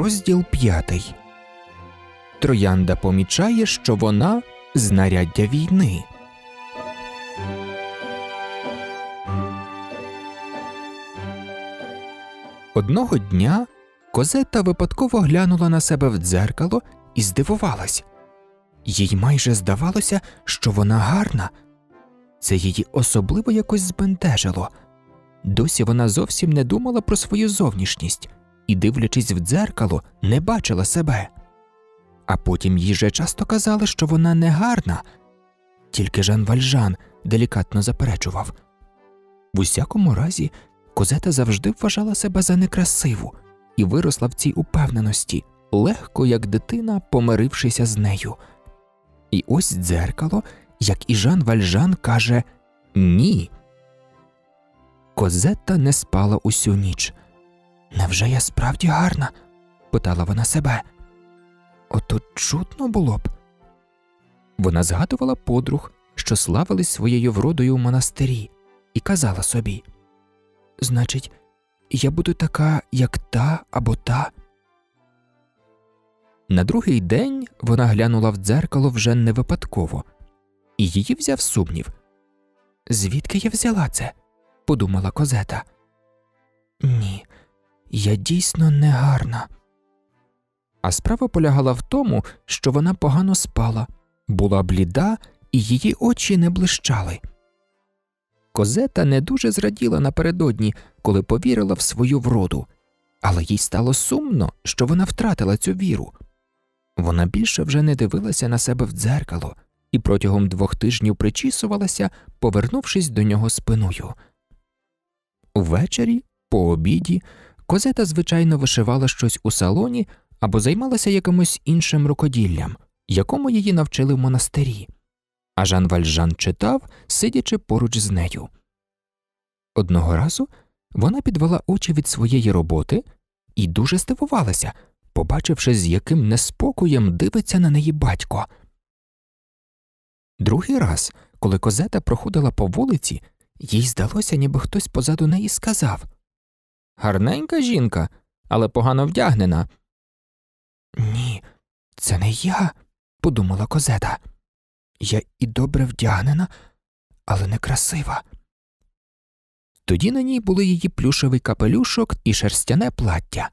Розділ п'ятий Троянда помічає, що вона знаряддя війни. Одного дня Козета випадково глянула на себе в дзеркало і здивувалась. Їй майже здавалося, що вона гарна. Це її особливо якось збентежило. Досі вона зовсім не думала про свою зовнішність і, дивлячись в дзеркало, не бачила себе. А потім їй же часто казали, що вона негарна, Тільки Жан Вальжан делікатно заперечував. В усякому разі, козета завжди вважала себе за некрасиву і виросла в цій упевненості, легко як дитина, помирившися з нею. І ось дзеркало, як і Жан Вальжан каже Ні. Козетта не спала усю ніч. Невже я справді гарна? питала вона себе. Ото чутно було б. Вона згадувала подруг, що славились своєю вродою в монастирі, і казала собі: Значить, я буду така, як та або та. На другий день вона глянула в дзеркало вже не випадково, і її взяв сумнів. Звідки я взяла це? подумала козета. Ні, я дійсно негарна. А справа полягала в тому, що вона погано спала, була бліда, і її очі не блищали. Козета не дуже зраділа напередодні, коли повірила в свою вроду, але їй стало сумно, що вона втратила цю віру. Вона більше вже не дивилася на себе в дзеркало і протягом двох тижнів причісувалася, повернувшись до нього спиною. Увечері, по обіді, Козета, звичайно, вишивала щось у салоні або займалася якимось іншим рукоділлям, якому її навчили в монастирі, а Жан Вальжан читав, сидячи поруч з нею. Одного разу вона підвела очі від своєї роботи і дуже здивувалася, побачивши, з яким неспокоєм дивиться на неї батько. Другий раз, коли козета проходила по вулиці, їй здалося, ніби хтось позаду неї сказав Гарненька жінка, але погано вдягнена. Ні, це не я, подумала козета. Я і добре вдягнена, але не красива. Тоді на ній були її плюшевий капелюшок і шерстяне плаття.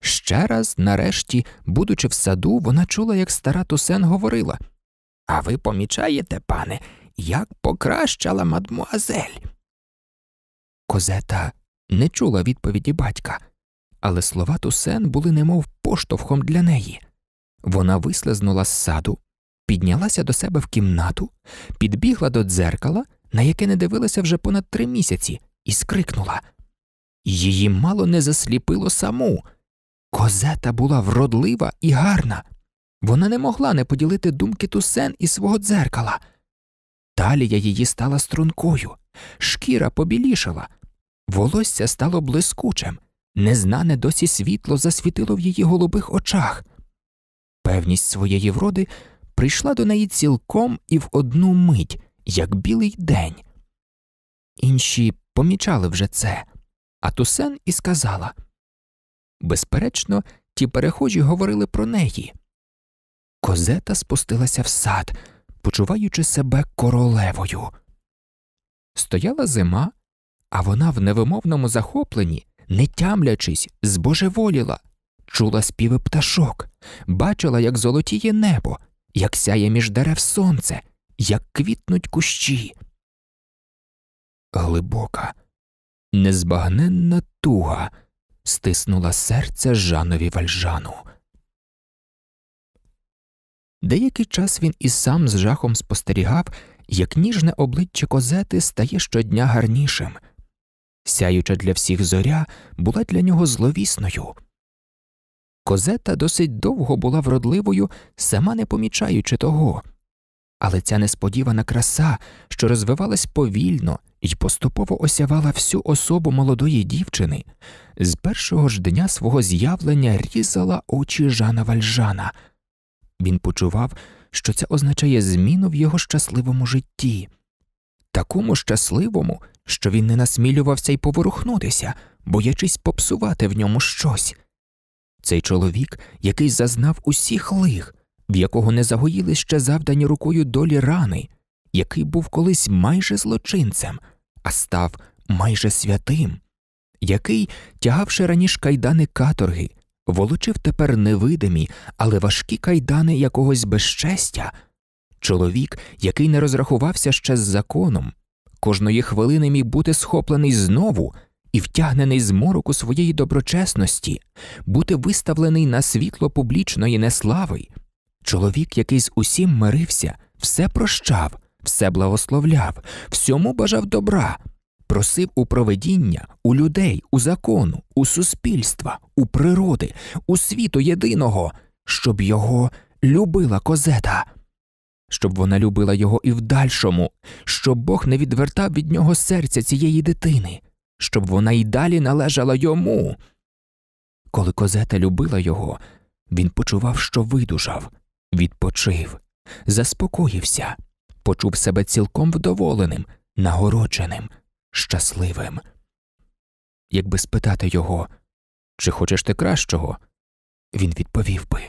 Ще раз, нарешті, будучи в саду, вона чула, як стара Тусен говорила А ви помічаєте, пане, як покращала мадмуазель. Козета не чула відповіді батька, але слова Тусен були немов поштовхом для неї. Вона вислизнула з саду, піднялася до себе в кімнату, підбігла до дзеркала, на яке не дивилася вже понад три місяці, і скрикнула. Її мало не засліпило саму. Козета була вродлива і гарна. Вона не могла не поділити думки тусен і свого дзеркала. Талія її стала стрункою, шкіра побілішала, Волосся стало блискучим, незнане досі світло засвітило в її голубих очах. Певність своєї вроди прийшла до неї цілком і в одну мить, як білий день. Інші помічали вже це, а Тусен і сказала безперечно, ті перехожі говорили про неї. Козета спустилася в сад, почуваючи себе королевою. Стояла зима, а вона в невимовному захопленні, не тямлячись, збожеволіла, чула співи пташок, бачила, як золотіє небо, як сяє між дерев сонце, як квітнуть кущі. Глибока, незбагненна туга стиснула серце Жанові вальжану. Деякий час він і сам з жахом спостерігав, як ніжне обличчя козети стає щодня гарнішим сяюча для всіх зоря, була для нього зловісною. Козета досить довго була вродливою, сама не помічаючи того, але ця несподівана краса, що розвивалась повільно і поступово осявала всю особу молодої дівчини, з першого ж дня свого з'явлення різала очі Жана Вальжана. Він почував, що це означає зміну в його щасливому житті такому щасливому, що він не насмілювався й поворухнутися, боячись попсувати в ньому щось. Цей чоловік, який зазнав усіх лих, в якого не загоїли ще завдані рукою долі рани, який був колись майже злочинцем, а став майже святим, який, тягавши раніше кайдани каторги, волочив тепер невидимі, але важкі кайдани якогось безчестя чоловік, який не розрахувався ще з законом, кожної хвилини міг бути схоплений знову і втягнений з мороку своєї доброчесності, бути виставлений на світло публічної неслави. Чоловік, який з усім мирився, все прощав, все благословляв, всьому бажав добра, просив у проведіння, у людей, у закону, у суспільства, у природи, у світу єдиного, щоб його любила козета щоб вона любила його і в дальшому, щоб Бог не відвертав від нього серця цієї дитини, щоб вона й далі належала йому. Коли козета любила його, він почував, що видужав, відпочив, заспокоївся, почув себе цілком вдоволеним, нагородженим, щасливим. Якби спитати його, чи хочеш ти кращого, він відповів би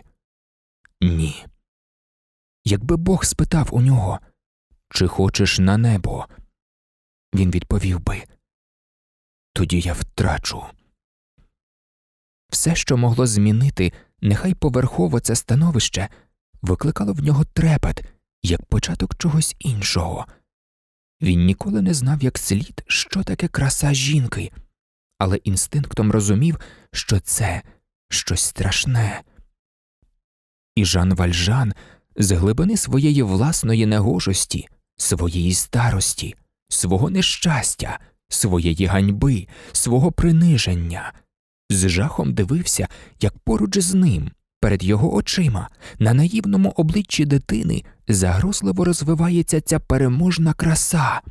Ні якби Бог спитав у нього, чи хочеш на небо, він відповів би тоді я втрачу. Все, що могло змінити, нехай поверхово це становище, викликало в нього трепет, як початок чогось іншого. Він ніколи не знав, як слід, що таке краса жінки, але інстинктом розумів, що це щось страшне. І Жан Вальжан з глибини своєї власної негожості, своєї старості, свого нещастя, своєї ганьби, свого приниження, з жахом дивився, як поруч з ним, перед його очима, на наївному обличчі дитини загрозливо розвивається ця переможна краса.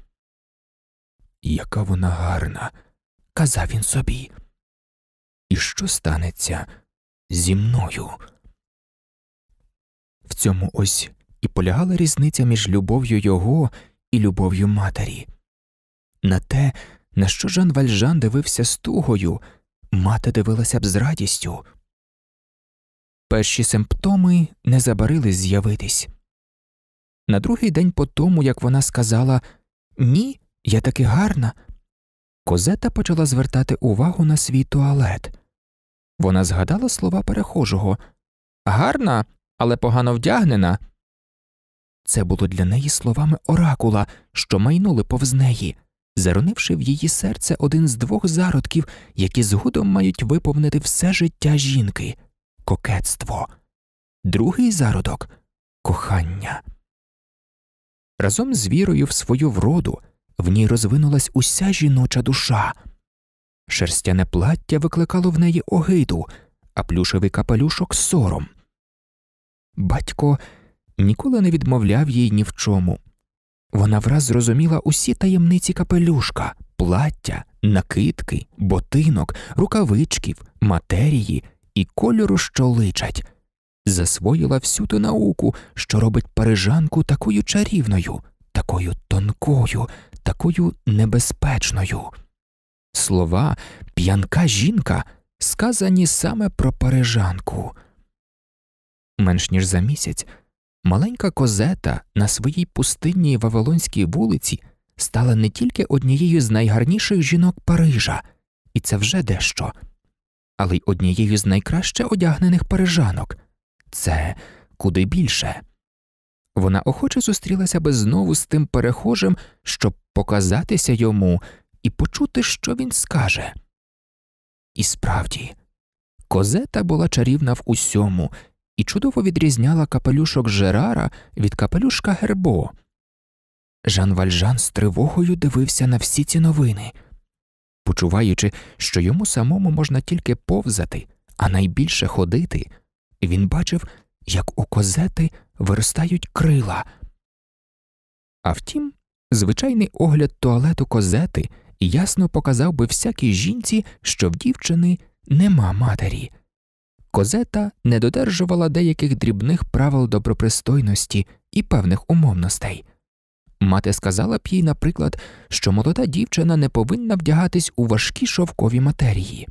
Яка вона гарна, казав він собі. І що станеться зі мною? В цьому ось і полягала різниця між любов'ю його і любов'ю матері. На те, на що Жан Вальжан дивився з тугою, мати дивилася б з радістю. Перші симптоми не забарились з'явитись. На другий день по тому, як вона сказала Ні, я таки гарна, Козета почала звертати увагу на свій туалет. Вона згадала слова перехожого Гарна, але погано вдягнена. Це було для неї словами оракула, що майнули повз неї, заронивши в її серце один з двох зародків, які згодом мають виповнити все життя жінки кокетство, другий зародок кохання. Разом з вірою в свою вроду в ній розвинулась уся жіноча душа. Шерстяне плаття викликало в неї огиду, а плюшевий капелюшок сором батько ніколи не відмовляв їй ні в чому. Вона враз зрозуміла усі таємниці капелюшка, плаття, накидки, ботинок, рукавичків, матерії і кольору, що личать, засвоїла всю ту науку, що робить парижанку такою чарівною, такою тонкою, такою небезпечною. Слова п'янка жінка сказані саме про парижанку. Менш ніж за місяць маленька козета на своїй пустинній Вавилонській вулиці стала не тільки однією з найгарніших жінок Парижа, і це вже дещо, але й однією з найкраще одягнених парижанок це куди більше. Вона охоче зустрілася би знову з тим перехожим, щоб показатися йому і почути, що він скаже. І справді, козета була чарівна в усьому і чудово відрізняла капелюшок Жерара від капелюшка Гербо. Жан Вальжан з тривогою дивився на всі ці новини, почуваючи, що йому самому можна тільки повзати, а найбільше ходити, він бачив, як у козети виростають крила. А втім, звичайний огляд туалету козети ясно показав би всякій жінці, що в дівчини нема матері. Козета не додержувала деяких дрібних правил добропристойності і певних умовностей. Мати сказала б їй, наприклад, що молода дівчина не повинна вдягатись у важкі шовкові матерії.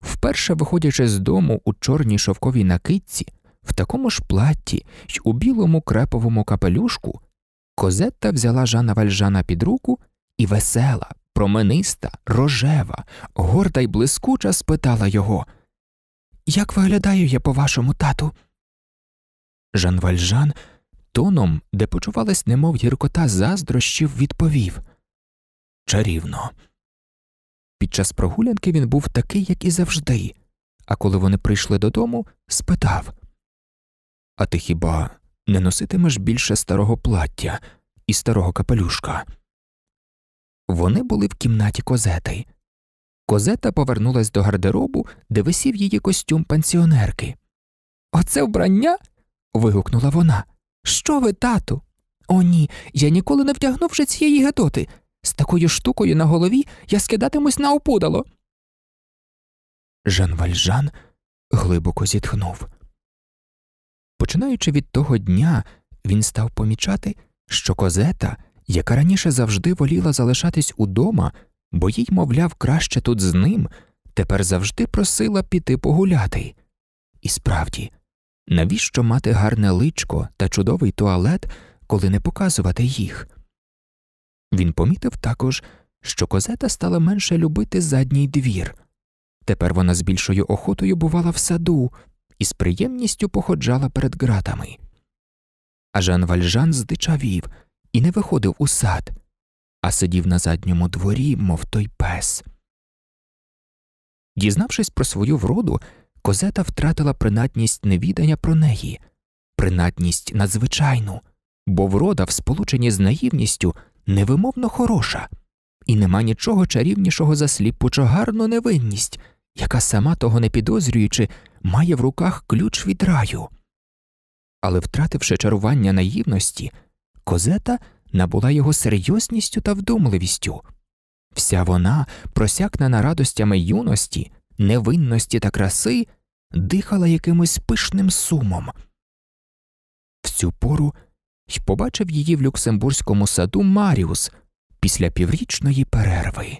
Вперше, виходячи з дому у чорній шовковій накидці, в такому ж платті й у білому креповому капелюшку, Козетта взяла Жана Вальжана під руку і весела, промениста, рожева, горда й блискуча спитала його як виглядаю я по вашому тату? Жан Вальжан тоном, де почувалась, немов гіркота заздрощів, відповів Чарівно. Під час прогулянки він був такий, як і завжди, а коли вони прийшли додому, спитав А ти хіба не носитимеш більше старого плаття і старого капелюшка? Вони були в кімнаті козети. Козета повернулась до гардеробу, де висів її костюм пансіонерки. Оце вбрання? вигукнула вона. Що ви, тату? О, ні, я ніколи не вдягну вже цієї гадоти. З такою штукою на голові я скидатимусь на опудало. Жан Вальжан глибоко зітхнув. Починаючи від того дня, він став помічати, що козета, яка раніше завжди воліла залишатись удома, бо їй, мовляв, краще тут з ним, тепер завжди просила піти погуляти. І справді, навіщо мати гарне личко та чудовий туалет, коли не показувати їх? Він помітив також, що козета стала менше любити задній двір. Тепер вона з більшою охотою бувала в саду і з приємністю походжала перед ґратами. А Жан Вальжан здичавів і не виходив у сад а сидів на задньому дворі, мов той пес. Дізнавшись про свою вроду, козета втратила принадність невідання про неї, принадність надзвичайну, бо врода, в сполученні з наївністю, невимовно хороша, і нема нічого чарівнішого за сліпучо гарну невинність, яка сама того не підозрюючи, має в руках ключ від раю. Але, втративши чарування наївності, козета набула його серйозністю та вдумливістю. Вся вона, просякнена радостями юності, невинності та краси, дихала якимось пишним сумом. В цю пору й побачив її в Люксембурзькому саду Маріус після піврічної перерви.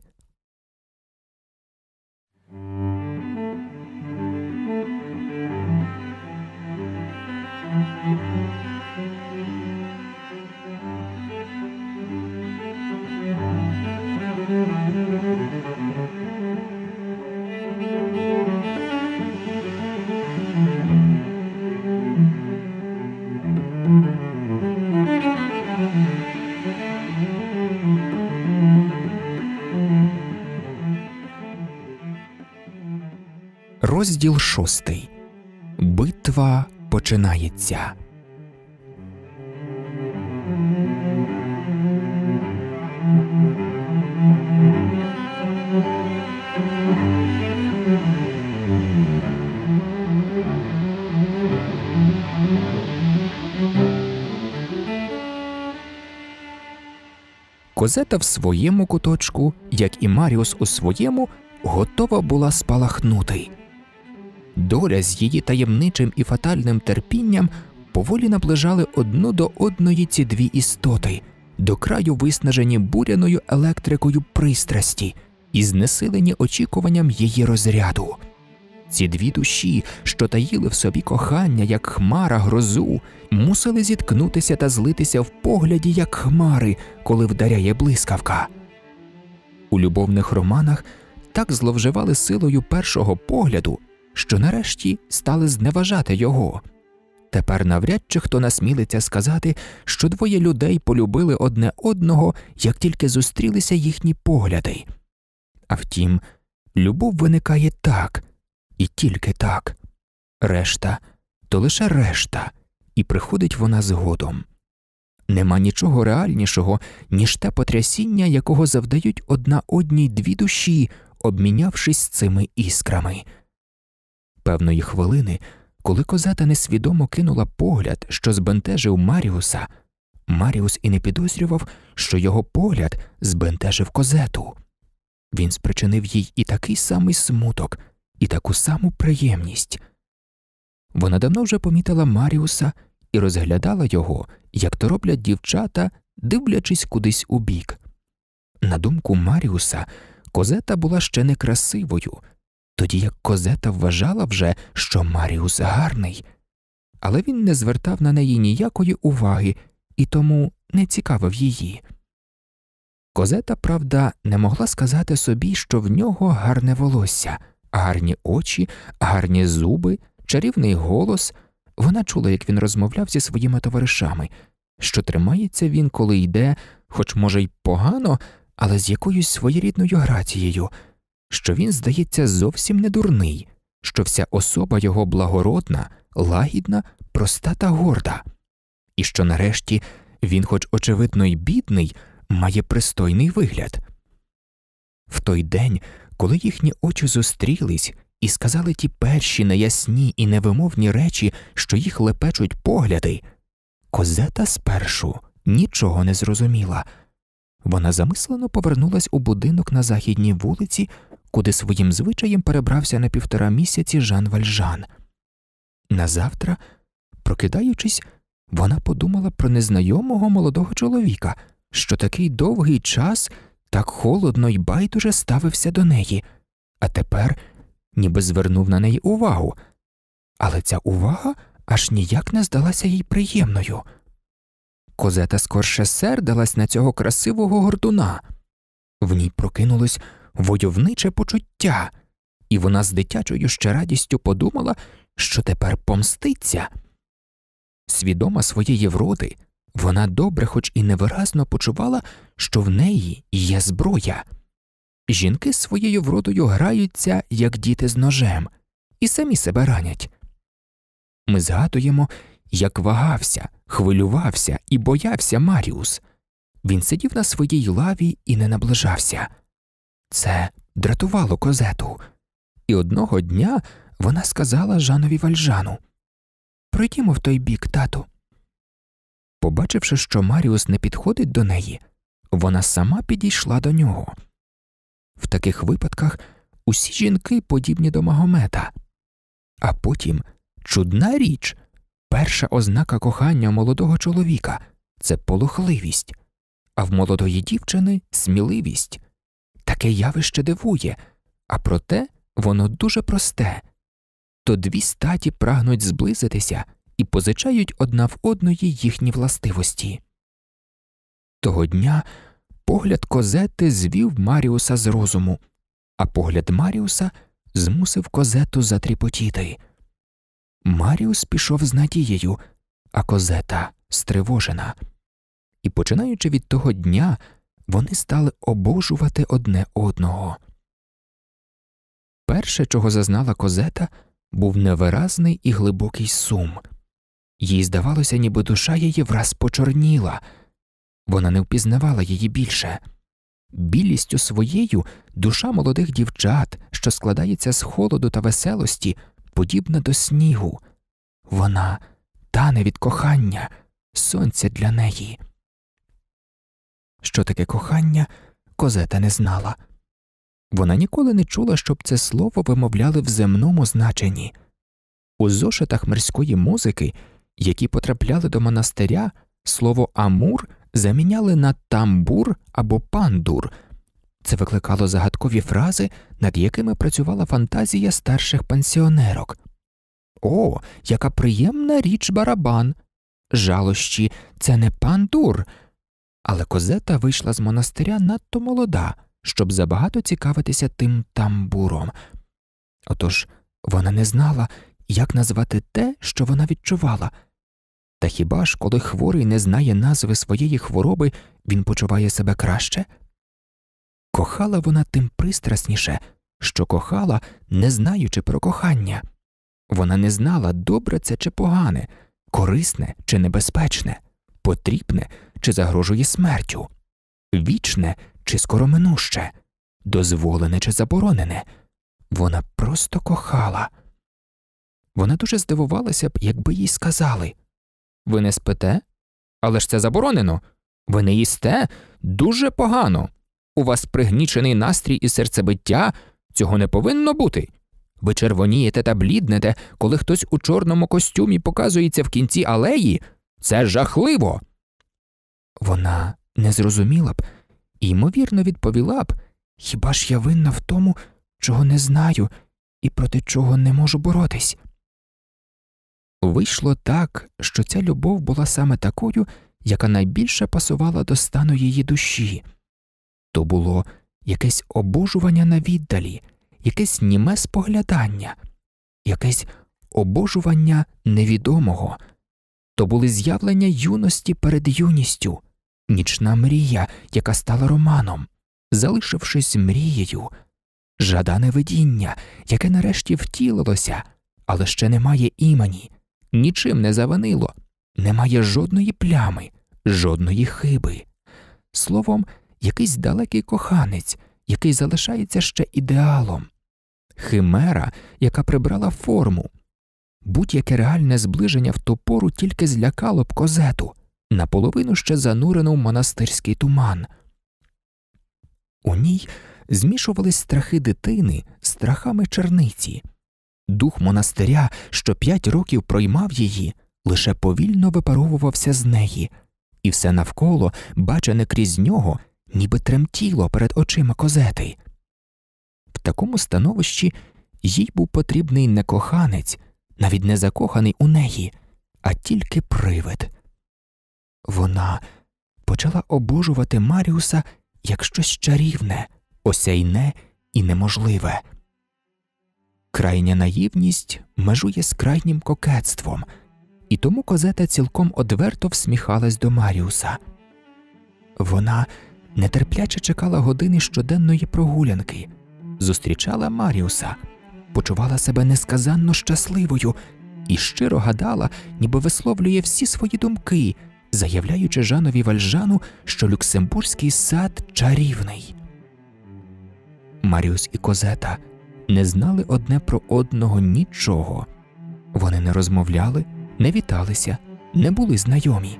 Розділ шостий. Битва починається. Козета в своєму куточку, як і Маріус у своєму, готова була спалахнути доля з її таємничим і фатальним терпінням поволі наближали одну до одної ці дві істоти, до краю виснажені буряною електрикою пристрасті і знесилені очікуванням її розряду. Ці дві душі, що таїли в собі кохання, як хмара грозу, мусили зіткнутися та злитися в погляді, як хмари, коли вдаряє блискавка. У любовних романах так зловживали силою першого погляду, що нарешті стали зневажати його. Тепер навряд чи хто насмілиться сказати, що двоє людей полюбили одне одного, як тільки зустрілися їхні погляди. А втім, любов виникає так і тільки так, решта то лише решта, і приходить вона згодом. Нема нічого реальнішого, ніж те потрясіння, якого завдають одна одній дві душі, обмінявшись цими іскрами певної хвилини, коли козета несвідомо кинула погляд, що збентежив Маріуса, Маріус і не підозрював, що його погляд збентежив козету. Він спричинив їй і такий самий смуток, і таку саму приємність. Вона давно вже помітила Маріуса і розглядала його, як то роблять дівчата, дивлячись кудись убік. На думку Маріуса, козета була ще не красивою, тоді як Козета вважала вже, що Маріус гарний, але він не звертав на неї ніякої уваги і тому не цікавив її. Козета, правда, не могла сказати собі, що в нього гарне волосся, гарні очі, гарні зуби, чарівний голос. Вона чула, як він розмовляв зі своїми товаришами, що тримається він, коли йде, хоч, може, й погано, але з якоюсь своєрідною грацією що він, здається, зовсім не дурний, що вся особа його благородна, лагідна, проста та горда, і що нарешті він, хоч очевидно, й бідний, має пристойний вигляд. В той день, коли їхні очі зустрілись і сказали ті перші неясні і невимовні речі, що їх лепечуть погляди, козета спершу нічого не зрозуміла. Вона замислено повернулась у будинок на західній вулиці, куди своїм звичаєм перебрався на півтора місяці Жан Вальжан. Назавтра, прокидаючись, вона подумала про незнайомого молодого чоловіка, що такий довгий час так холодно й байдуже ставився до неї, а тепер ніби звернув на неї увагу. Але ця увага аж ніяк не здалася їй приємною. Козета скорше сердилась на цього красивого гордуна. В ній прокинулось войовниче почуття, і вона з дитячою ще радістю подумала, що тепер помститься. Свідома своєї вроди, вона добре, хоч і невиразно почувала, що в неї є зброя. Жінки своєю вродою граються, як діти з ножем, і самі себе ранять. Ми згадуємо, як вагався, хвилювався і боявся Маріус. Він сидів на своїй лаві і не наближався. Це дратувало козету, і одного дня вона сказала Жанові Вальжану Пройдімо в той бік, тату. Побачивши, що Маріус не підходить до неї, вона сама підійшла до нього. В таких випадках усі жінки подібні до Магомета. А потім чудна річ, перша ознака кохання молодого чоловіка це полохливість, а в молодої дівчини сміливість. Таке явище дивує, а проте воно дуже просте то дві статі прагнуть зблизитися і позичають одна в одної їхні властивості. Того дня погляд Козети звів Маріуса з розуму, а погляд Маріуса змусив козету затріпотіти. Маріус пішов з надією, а козета стривожена. І, починаючи від того дня, вони стали обожувати одне одного. Перше, чого зазнала козета, був невиразний і глибокий сум. Їй здавалося, ніби душа її враз почорніла, вона не впізнавала її більше. Білістю своєю душа молодих дівчат, що складається з холоду та веселості, подібна до снігу. Вона тане від кохання, сонце для неї. Що таке кохання, козета не знала. Вона ніколи не чула, щоб це слово вимовляли в земному значенні. У зошитах мирської музики, які потрапляли до монастиря, слово Амур заміняли на тамбур або пандур. Це викликало загадкові фрази, над якими працювала фантазія старших пансіонерок. О, яка приємна річ барабан! Жалощі, це не пандур але козета вийшла з монастиря надто молода, щоб забагато цікавитися тим тамбуром. Отож вона не знала, як назвати те, що вона відчувала. Та хіба ж, коли хворий не знає назви своєї хвороби, він почуває себе краще? Кохала вона тим пристрасніше, що кохала, не знаючи про кохання. Вона не знала, добре це чи погане, корисне чи небезпечне потрібне чи загрожує смертю, вічне чи скороминуще, дозволене чи заборонене. Вона просто кохала. Вона дуже здивувалася б, якби їй сказали Ви не спите? Але ж це заборонено. Ви не їсте дуже погано. У вас пригнічений настрій і серцебиття цього не повинно бути. Ви червонієте та бліднете, коли хтось у чорному костюмі показується в кінці алеї, це жахливо. Вона не зрозуміла б і, ймовірно, відповіла б хіба ж я винна в тому, чого не знаю і проти чого не можу боротись. Вийшло так, що ця любов була саме такою, яка найбільше пасувала до стану її душі то було якесь обожування на віддалі, якесь німе споглядання, якесь обожування невідомого то були з'явлення юності перед юністю, нічна мрія, яка стала романом, залишившись мрією, жадане видіння, яке нарешті втілилося, але ще не має імені, нічим не заванило, немає жодної плями, жодної хиби. Словом, якийсь далекий коханець, який залишається ще ідеалом, химера, яка прибрала форму, будь-яке реальне зближення в ту пору тільки злякало б козету, наполовину ще занурено в монастирський туман. У ній змішувались страхи дитини з страхами черниці. Дух монастиря, що п'ять років проймав її, лише повільно випаровувався з неї, і все навколо, бачене крізь нього, ніби тремтіло перед очима козети. В такому становищі їй був потрібний не коханець, навіть не закоханий у неї, а тільки привид. Вона почала обожувати Маріуса як щось чарівне, осяйне і неможливе. Крайня наївність межує з крайнім кокетством, і тому козета цілком одверто всміхалась до Маріуса. Вона нетерпляче чекала години щоденної прогулянки, зустрічала Маріуса почувала себе несказанно щасливою і щиро гадала, ніби висловлює всі свої думки, заявляючи Жанові Вальжану, що Люксембурзький сад чарівний. Маріус і Козета не знали одне про одного нічого. Вони не розмовляли, не віталися, не були знайомі.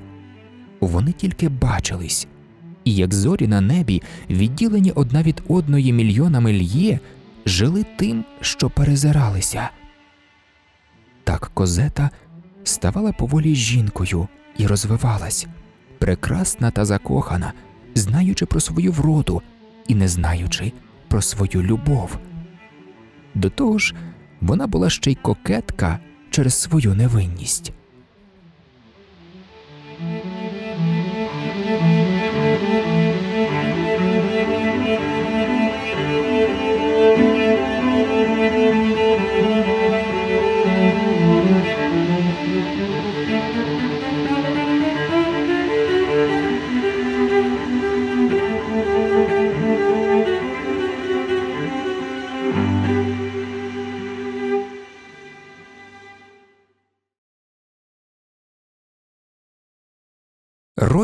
Вони тільки бачились, і як зорі на небі, відділені одна від одної мільйонами льє, жили тим, що перезиралися. Так козета ставала поволі жінкою і розвивалась, прекрасна та закохана, знаючи про свою вроду і не знаючи про свою любов. До того ж, вона була ще й кокетка через свою невинність.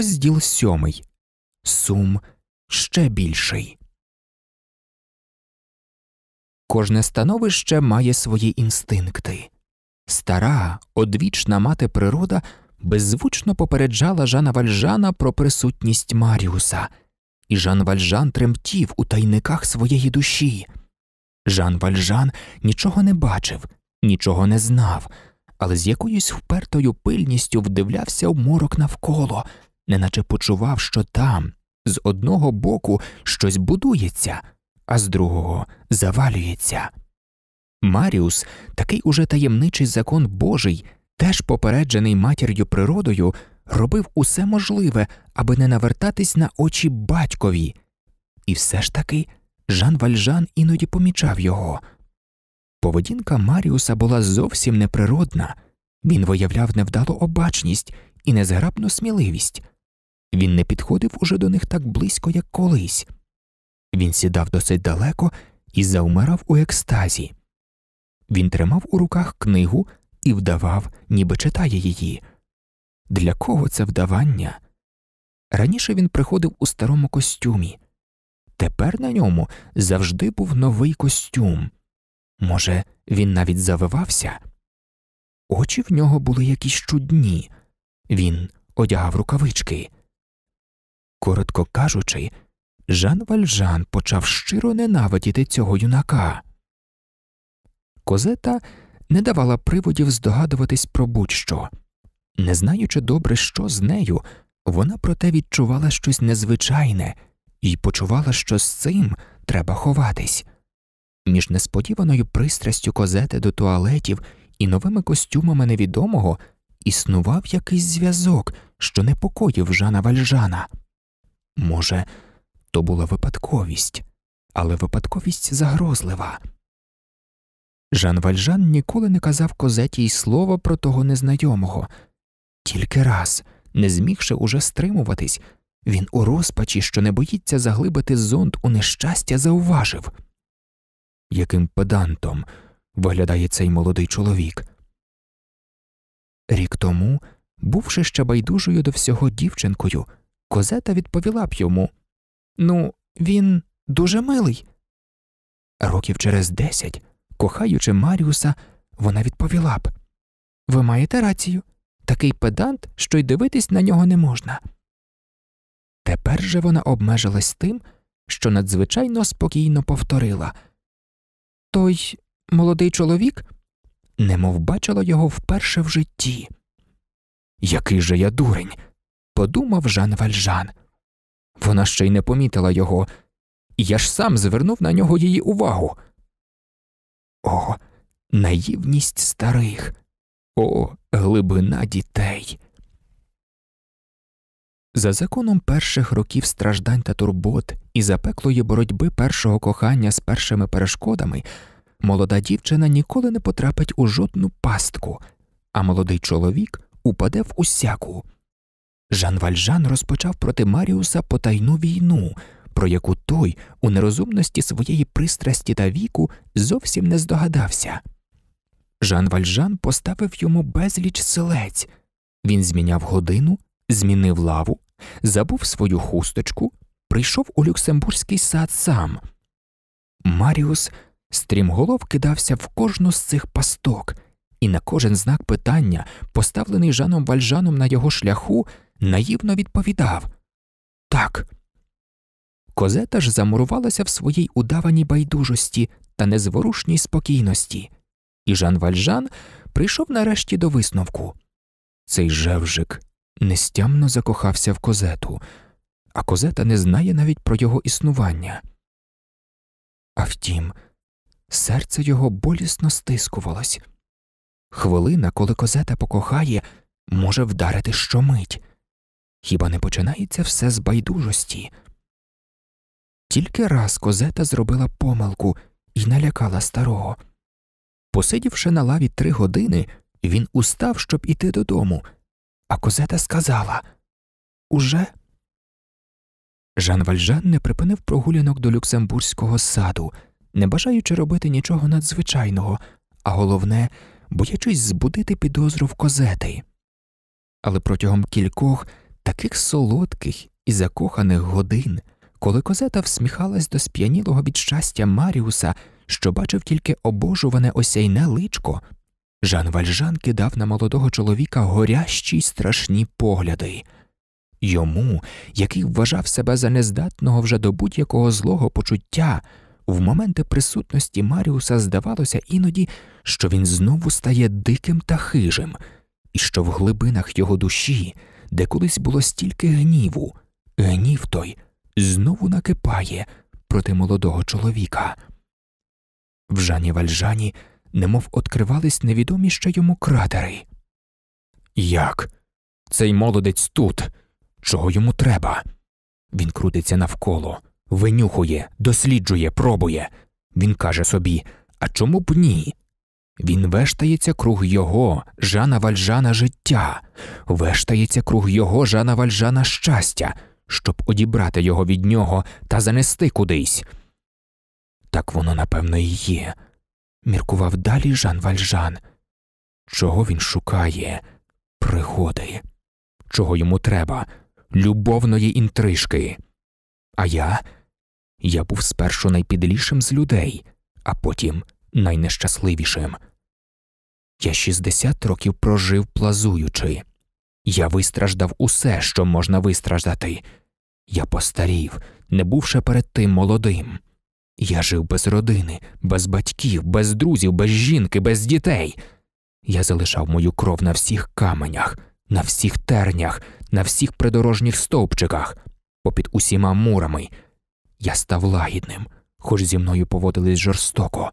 Розділ сьомий Сум ще більший. Кожне становище має свої інстинкти. Стара, одвічна мати природа беззвучно попереджала Жана Вальжана про присутність Маріуса, і Жан Вальжан тремтів у тайниках своєї душі. Жан Вальжан нічого не бачив, нічого не знав, але з якоюсь впертою пильністю вдивлявся в морок навколо, неначе почував, що там, з одного боку, щось будується, а з другого завалюється. Маріус, такий уже таємничий закон божий, теж попереджений матір'ю природою, робив усе можливе, аби не навертатись на очі батькові. І все ж таки Жан Вальжан іноді помічав його. Поведінка Маріуса була зовсім неприродна, він виявляв невдалу обачність і незграбну сміливість. Він не підходив уже до них так близько, як колись. Він сідав досить далеко і завмирав у екстазі. Він тримав у руках книгу і вдавав, ніби читає її. Для кого це вдавання? Раніше він приходив у старому костюмі, тепер на ньому завжди був новий костюм. Може, він навіть завивався? Очі в нього були якісь чудні. Він одягав рукавички. Коротко кажучи, Жан Вальжан почав щиро ненавидіти цього юнака. Козета не давала приводів здогадуватись про будь-що. Не знаючи добре, що з нею, вона проте відчувала щось незвичайне і почувала, що з цим треба ховатись. Між несподіваною пристрастю козети до туалетів і новими костюмами невідомого існував якийсь зв'язок, що непокоїв Жана Вальжана. Може, то була випадковість, але випадковість загрозлива. Жан Вальжан ніколи не казав козеті й слова про того незнайомого, тільки раз, не змігши уже стримуватись, він у розпачі, що не боїться заглибити зонд у нещастя, зауважив яким педантом виглядає цей молодий чоловік. Рік тому, бувши ще байдужою до всього дівчинкою, Козета відповіла б йому Ну, він дуже милий. Років через десять, кохаючи Маріуса, вона відповіла б Ви маєте рацію, такий педант, що й дивитись на нього не можна. Тепер же вона обмежилась тим, що надзвичайно спокійно повторила Той молодий чоловік немов бачила його вперше в житті. Який же я дурень подумав Жан Вальжан. Вона ще й не помітила його, і я ж сам звернув на нього її увагу. О, наївність старих, о, глибина дітей. За законом перших років страждань та турбот і запеклої боротьби першого кохання з першими перешкодами молода дівчина ніколи не потрапить у жодну пастку, а молодий чоловік упаде в усяку, Жан Вальжан розпочав проти Маріуса потайну війну, про яку той у нерозумності своєї пристрасті та віку зовсім не здогадався. Жан Вальжан поставив йому безліч селець. Він зміняв годину, змінив лаву, забув свою хусточку, прийшов у Люксембурзький сад сам. Маріус стрімголов кидався в кожну з цих пасток, і на кожен знак питання, поставлений Жаном Вальжаном на його шляху, наївно відповідав Так. Козета ж замурувалася в своїй удаваній байдужості та незворушній спокійності, і Жан Вальжан прийшов нарешті до висновку цей жевжик нестямно закохався в козету, а козета не знає навіть про його існування. А втім, серце його болісно стискувалось. Хвилина, коли козета покохає, може вдарити щомить. Хіба не починається все з байдужості? Тільки раз козета зробила помилку і налякала старого. Посидівши на лаві три години, він устав, щоб іти додому, а козета сказала Уже. Жан Вальжан не припинив прогулянок до Люксембурзького саду, не бажаючи робити нічого надзвичайного, а головне, боячись збудити підозру в козети. Але протягом кількох таких солодких і закоханих годин, коли козета всміхалась до сп'янілого від щастя Маріуса, що бачив тільки обожуване осяйне личко, Жан Вальжан кидав на молодого чоловіка горящі страшні погляди. Йому, який вважав себе за нездатного вже до будь-якого злого почуття, в моменти присутності Маріуса здавалося іноді, що він знову стає диким та хижим, і що в глибинах його душі де колись було стільки гніву, гнів той знову накипає проти молодого чоловіка. В Жані Вальжані немов откривались невідомі ще йому кратери. Як? Цей молодець тут? Чого йому треба? Він крутиться навколо, винюхує, досліджує, пробує. Він каже собі А чому б ні? Він вештається круг його, жана вальжана життя, вештається круг його жана вальжана щастя, щоб одібрати його від нього та занести кудись. Так воно, напевно, і є. Міркував далі Жан Вальжан. Чого він шукає? Пригоди, чого йому треба, любовної інтрижки. А я Я був спершу найпідлішим з людей, а потім найнещасливішим. Я 60 років прожив плазуючи, я вистраждав усе, що можна вистраждати. Я постарів, не бувши перед тим молодим. Я жив без родини, без батьків, без друзів, без жінки, без дітей. Я залишав мою кров на всіх каменях, на всіх тернях, на всіх придорожніх стовпчиках, попід усіма мурами. Я став лагідним, хоч зі мною поводились жорстоко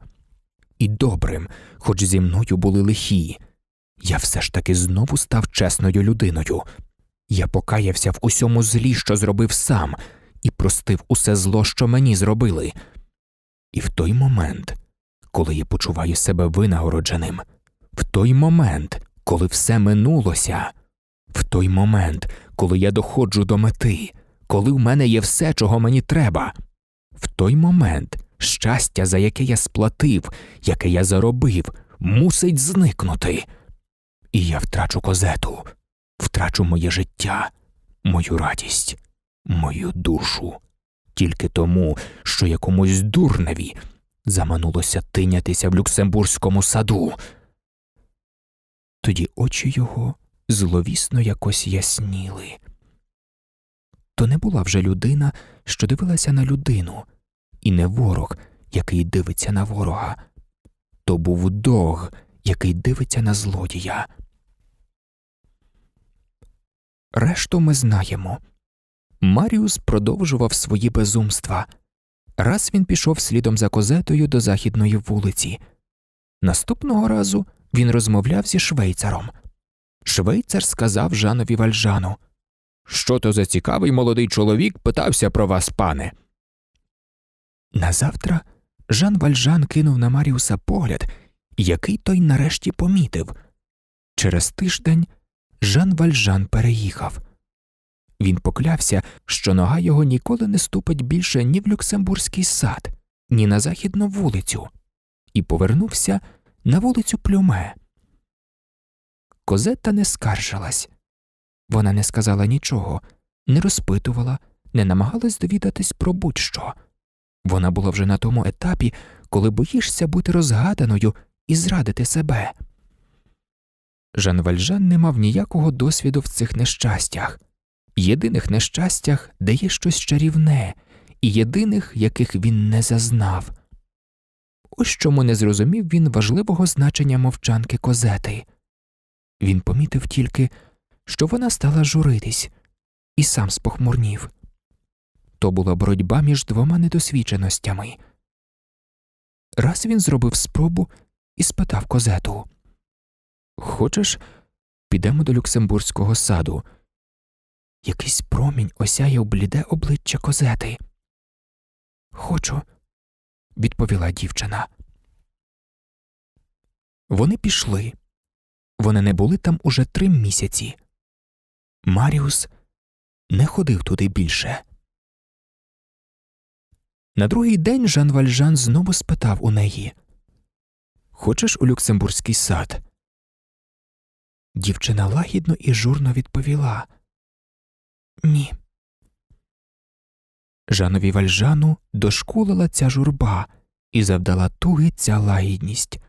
і добрим, хоч зі мною були лихі. Я все ж таки знову став чесною людиною. Я покаявся в усьому злі, що зробив сам, і простив усе зло, що мені зробили. І в той момент, коли я почуваю себе винагородженим, в той момент, коли все минулося, в той момент, коли я доходжу до мети, коли в мене є все, чого мені треба, в той момент щастя, за яке я сплатив, яке я заробив, мусить зникнути. І я втрачу козету, втрачу моє життя, мою радість, мою душу, тільки тому, що якомусь дурневі заманулося тинятися в Люксембурзькому саду. Тоді очі його зловісно якось ясніли. То не була вже людина, що дивилася на людину і не ворог, який дивиться на ворога. То був дог, який дивиться на злодія. Решту ми знаємо. Маріус продовжував свої безумства. Раз він пішов слідом за козетою до західної вулиці. Наступного разу він розмовляв зі швейцаром. Швейцар сказав Жанові Вальжану Що то за цікавий молодий чоловік питався про вас, пане. Назавтра Жан Вальжан кинув на Маріуса погляд, який той нарешті помітив. Через тиждень Жан Вальжан переїхав. Він поклявся, що нога його ніколи не ступить більше ні в Люксембурзький сад, ні на західну вулицю, і повернувся на вулицю Плюме. Козета не скаржилась. Вона не сказала нічого, не розпитувала, не намагалась довідатись про будь що. Вона була вже на тому етапі, коли боїшся бути розгаданою і зрадити себе. Жан Вальжан не мав ніякого досвіду в цих нещастях, єдиних нещастях, де є щось чарівне, і єдиних, яких він не зазнав. Ось чому не зрозумів він важливого значення мовчанки козети. Він помітив тільки, що вона стала журитись, і сам спохмурнів. То була боротьба між двома недосвідченостями. Раз він зробив спробу і спитав козету Хочеш, підемо до Люксембурзького саду? Якийсь промінь осяяв бліде обличчя козети. Хочу, відповіла дівчина. Вони пішли. Вони не були там уже три місяці. Маріус не ходив туди більше. На другий день Жан Вальжан знову спитав у неї Хочеш у Люксембурзький сад? Дівчина лагідно і журно відповіла Ні. Жанові вальжану дошкулила ця журба і завдала туги ця лагідність.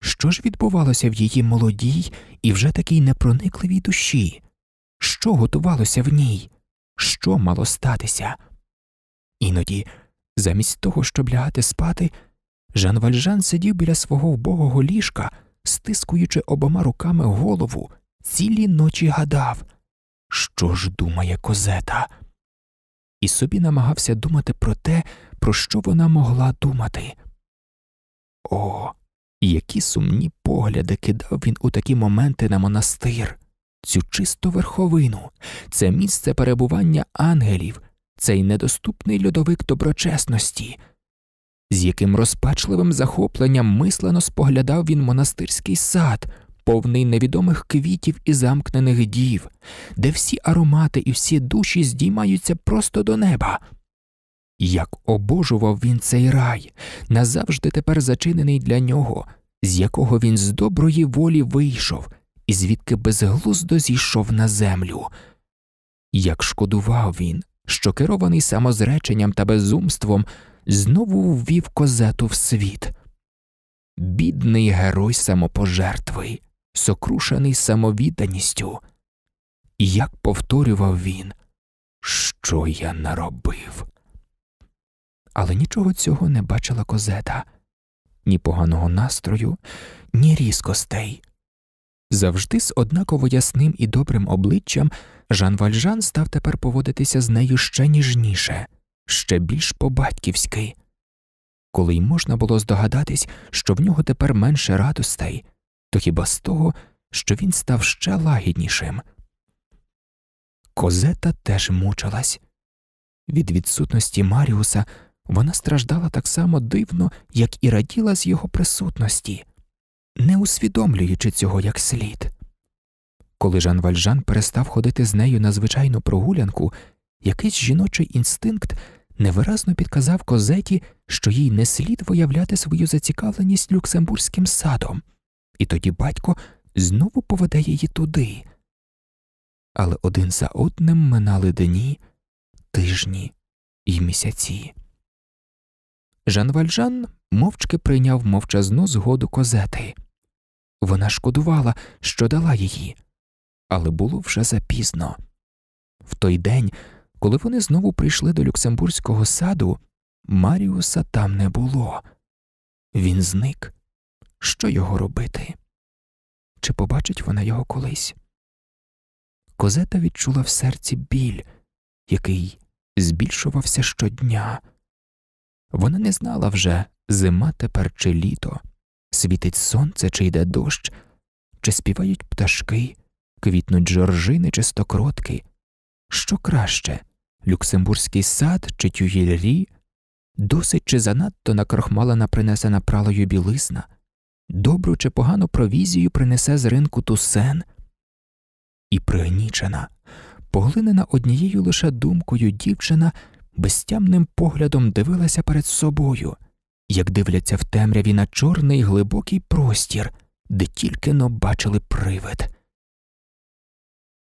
Що ж відбувалося в її молодій і вже такій непроникливій душі? Що готувалося в ній? Що мало статися? Іноді Замість того, щоб лягати спати, Жан Вальжан сидів біля свого вбогого ліжка, стискуючи обома руками голову, цілі ночі гадав, що ж думає козета, і собі намагався думати про те, про що вона могла думати. О, які сумні погляди кидав він у такі моменти на монастир, цю чисту верховину, це місце перебування ангелів цей недоступний льодовик доброчесності, з яким розпачливим захопленням мислено споглядав він монастирський сад, повний невідомих квітів і замкнених дів, де всі аромати і всі душі здіймаються просто до неба. Як обожував він цей рай, назавжди тепер зачинений для нього, з якого він з доброї волі вийшов, і звідки безглуздо зійшов на землю. Як шкодував він, що керований самозреченням та безумством знову ввів козету в світ. Бідний герой самопожертви, сокрушений самовідданістю. як повторював він, що я наробив. Але нічого цього не бачила козета, ні поганого настрою, ні різкостей. Завжди з однаково ясним і добрим обличчям Жан Вальжан став тепер поводитися з нею ще ніжніше, ще більш по-батьківськи, коли й можна було здогадатись, що в нього тепер менше радостей, то хіба з того, що він став ще лагіднішим. Козета теж мучилась. Від відсутності Маріуса вона страждала так само дивно, як і раділа з його присутності, не усвідомлюючи цього як слід. Коли Жан Вальжан перестав ходити з нею на звичайну прогулянку, якийсь жіночий інстинкт невиразно підказав козеті, що їй не слід виявляти свою зацікавленість люксембурзьким садом, і тоді батько знову поведе її туди. Але один за одним минали дні, тижні і місяці. Жан Вальжан мовчки прийняв мовчазну згоду козети. Вона шкодувала, що дала її але було вже запізно. В той день, коли вони знову прийшли до Люксембурзького саду, Маріуса там не було. Він зник. Що його робити? Чи побачить вона його колись? Козета відчула в серці біль, який збільшувався щодня. Вона не знала вже, зима тепер чи літо, світить сонце, чи йде дощ, чи співають пташки, квітнуть джоржини чи стокротки. Що краще люксембурзький сад чи тюєльрі? Досить чи занадто накрохмалена принесена пралою білизна, добру чи погану провізію принесе з ринку тусен і пригнічена, поглинена однією лише думкою дівчина безтямним поглядом дивилася перед собою, як дивляться в темряві на чорний глибокий простір, де тільки но бачили привид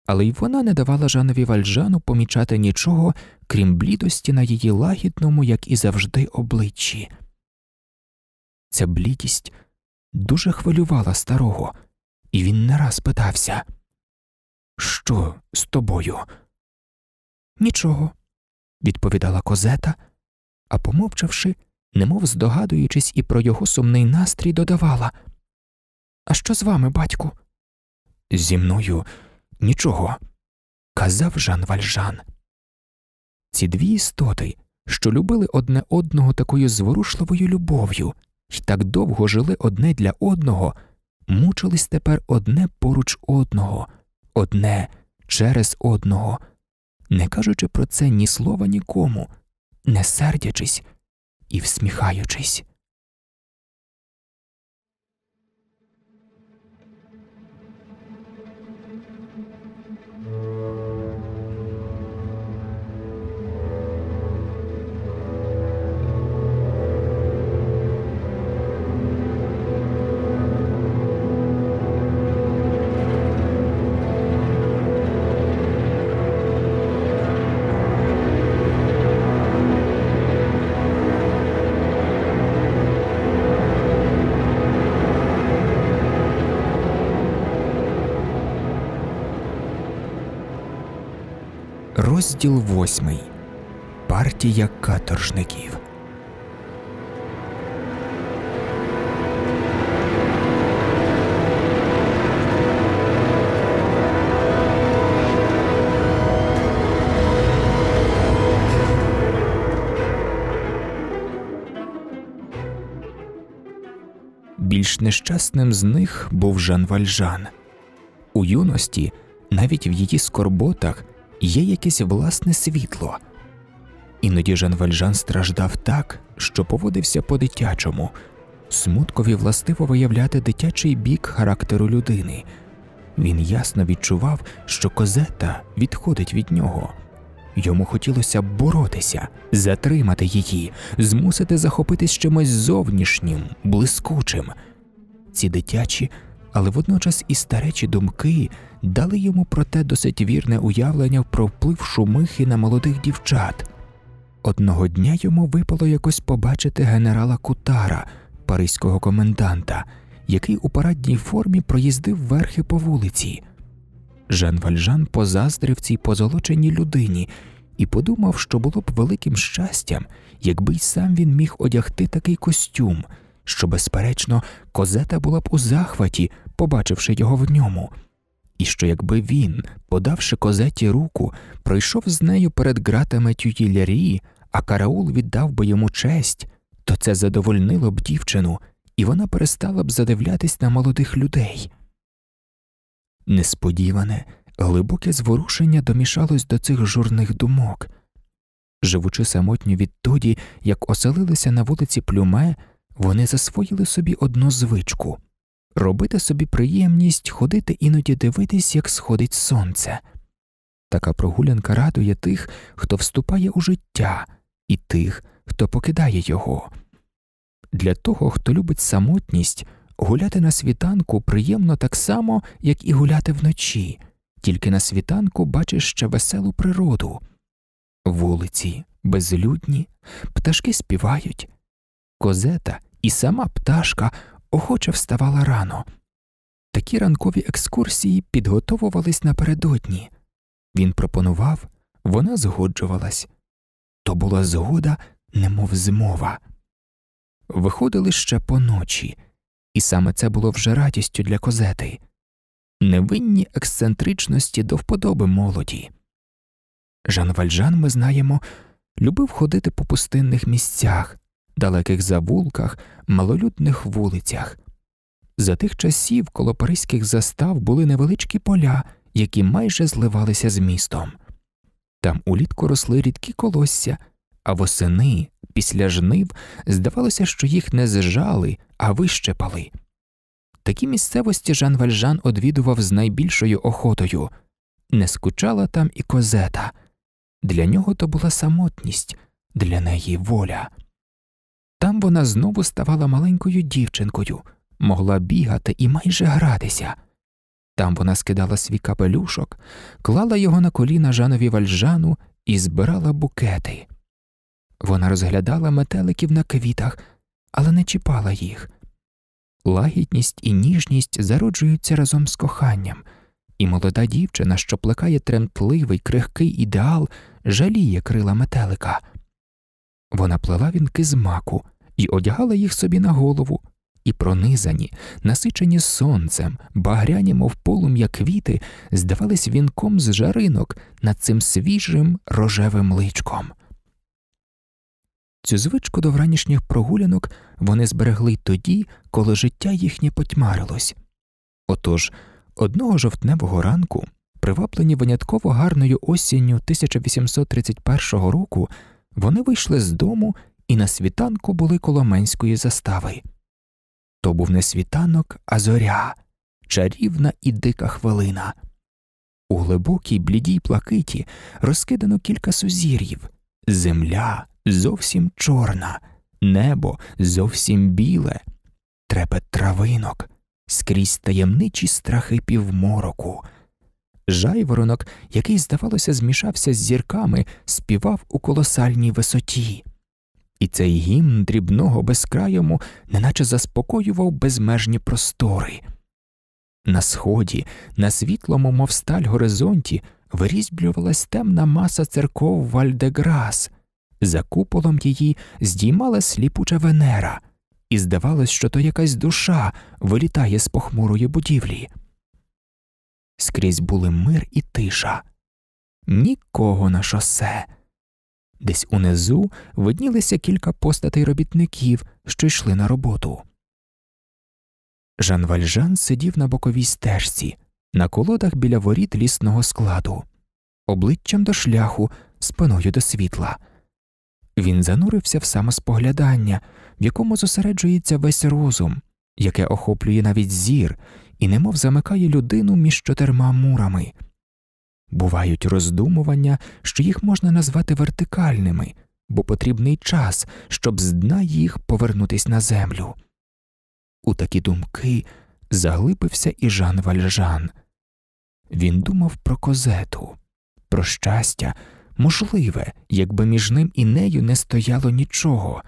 але й вона не давала Жанові Вальжану помічати нічого, крім блідості на її лагідному, як і завжди, обличчі. Ця блідість дуже хвилювала старого, і він не раз питався Що з тобою? Нічого, відповідала козета, а помовчавши, немов здогадуючись і про його сумний настрій, додавала. А що з вами, батьку? Зі мною нічого, казав Жан Вальжан. Ці дві істоти, що любили одне одного такою зворушливою любов'ю і так довго жили одне для одного, мучились тепер одне поруч одного, одне через одного, не кажучи про це ні слова нікому, не сердячись і всміхаючись. Розділ восьмий. Партія каторжників. Більш нещасним з них був Жан Вальжан. У юності, навіть в її скорботах є якесь власне світло. Іноді Жан Вальжан страждав так, що поводився по-дитячому, смуткові властиво виявляти дитячий бік характеру людини. Він ясно відчував, що козета відходить від нього. Йому хотілося боротися, затримати її, змусити захопитись чимось зовнішнім, блискучим. Ці дитячі але водночас і старечі думки дали йому проте досить вірне уявлення про вплив шумихи на молодих дівчат. Одного дня йому випало якось побачити генерала Кутара, паризького коменданта, який у парадній формі проїздив верхи по вулиці. Жан Вальжан позаздрив цій позолоченій людині і подумав, що було б великим щастям, якби й сам він міг одягти такий костюм що, безперечно, козета була б у захваті, побачивши його в ньому, і що, якби він, подавши козеті руку, пройшов з нею перед ґратами тюїлярі, а караул віддав би йому честь, то це задовольнило б дівчину, і вона перестала б задивлятись на молодих людей. Несподіване, глибоке зворушення домішалось до цих журних думок. Живучи самотньо відтоді, як оселилися на вулиці Плюме, вони засвоїли собі одну звичку робити собі приємність ходити іноді дивитись, як сходить сонце. Така прогулянка радує тих, хто вступає у життя, і тих, хто покидає його. Для того, хто любить самотність, гуляти на світанку приємно так само, як і гуляти вночі, тільки на світанку бачиш ще веселу природу. Вулиці безлюдні, пташки співають. Козета і сама пташка охоче вставала рано. Такі ранкові екскурсії підготовувались напередодні. Він пропонував, вона згоджувалась то була згода, немов змова. Виходили ще поночі, і саме це було вже радістю для козети невинні ексцентричності до вподоби молоді. Жан Вальжан, ми знаємо, любив ходити по пустинних місцях, далеких завулках, малолюдних вулицях. За тих часів коло паризьких застав були невеличкі поля, які майже зливалися з містом. Там улітку росли рідкі колосся, а восени, після жнив, здавалося, що їх не зжали, а вищепали. Такі місцевості Жан Вальжан одвідував з найбільшою охотою не скучала там і козета. Для нього то була самотність, для неї воля. Там вона знову ставала маленькою дівчинкою, могла бігати і майже гратися. Там вона скидала свій капелюшок, клала його на коліна Жанові вальжану і збирала букети. Вона розглядала метеликів на квітах, але не чіпала їх. Лагідність і ніжність зароджуються разом з коханням, і молода дівчина, що плекає тремтливий, крихкий ідеал, жаліє крила метелика. Вона плела вінки з маку і одягала їх собі на голову, і пронизані, насичені сонцем, багряні, мов полум'я квіти, здавались вінком з жаринок над цим свіжим рожевим личком. Цю звичку до вранішніх прогулянок вони зберегли тоді, коли життя їхнє потьмарилось. Отож, одного жовтневого ранку, приваплені винятково гарною осінню 1831 року, вони вийшли з дому і на світанку були коло менської застави. То був не світанок, а зоря, чарівна і дика хвилина. У глибокій блідій плакиті розкидано кілька сузір'їв земля зовсім чорна, небо зовсім біле, трепет травинок, скрізь таємничі страхи півмороку. Жайворонок, який, здавалося, змішався з зірками, співав у колосальній висоті. І цей гімн дрібного безкрайому неначе заспокоював безмежні простори. На сході, на світлому, мов сталь горизонті, вирізблювалась темна маса церков Вальдеграс, за куполом її здіймала сліпуча венера, і здавалось, що то якась душа вилітає з похмурої будівлі. Скрізь були мир і тиша, нікого на шосе. Десь унизу виднілися кілька постатей робітників, що йшли на роботу. Жан Вальжан сидів на боковій стежці, на колодах біля воріт лісного складу, обличчям до шляху, спиною до світла. Він занурився в самоспоглядання, в якому зосереджується весь розум, яке охоплює навіть зір і немов замикає людину між чотирма мурами. Бувають роздумування, що їх можна назвати вертикальними, бо потрібний час, щоб з дна їх повернутись на землю. У такі думки заглибився і Жан Вальжан. Він думав про козету, про щастя, можливе, якби між ним і нею не стояло нічого,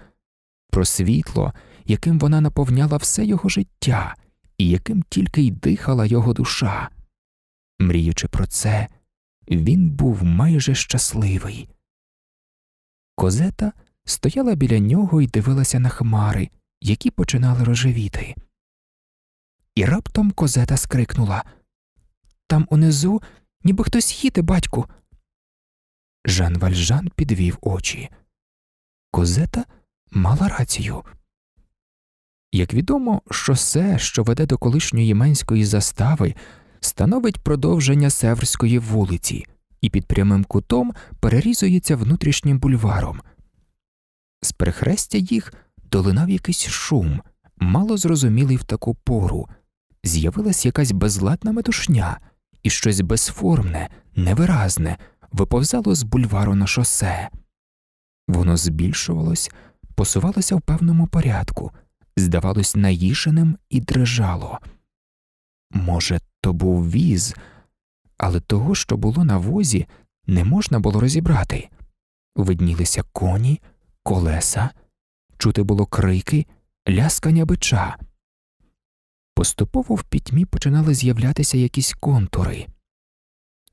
про світло, яким вона наповняла все його життя, і яким тільки й дихала його душа. Мріючи про це, він був майже щасливий. Козета стояла біля нього і дивилася на хмари, які починали рожевіти. І раптом козета скрикнула Там унизу, ніби хтось їде, батьку. Жан Вальжан підвів очі. Козета мала рацію. Як відомо, шосе, що веде до колишньої менської застави, становить продовження Северської вулиці і під прямим кутом перерізується внутрішнім бульваром. З перехрестя їх долинав якийсь шум, мало зрозумілий в таку пору, з'явилась якась безладна метушня і щось безформне, невиразне виповзало з бульвару на шосе. Воно збільшувалось, посувалося в певному порядку здавалось наїшеним і дрижало. Може, то був віз, але того, що було на возі, не можна було розібрати. Виднілися коні, колеса, чути було крики, ляскання бича. Поступово в пітьмі починали з'являтися якісь контури.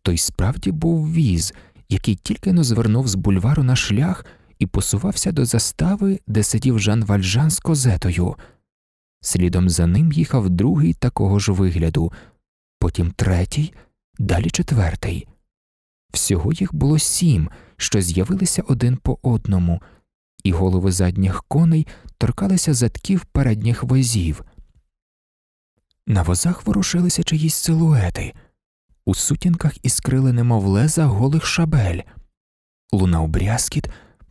Той справді був віз, який тільки но звернув з бульвару на шлях, і посувався до застави, де сидів Жан Вальжан з козетою. Слідом за ним їхав другий такого ж вигляду, потім третій, далі четвертий. Всього їх було сім, що з'явилися один по одному, і голови задніх коней торкалися задків передніх возів. На возах ворушилися чиїсь силуети, у сутінках іскрили немов леза голих шабель, лунав брязкіт,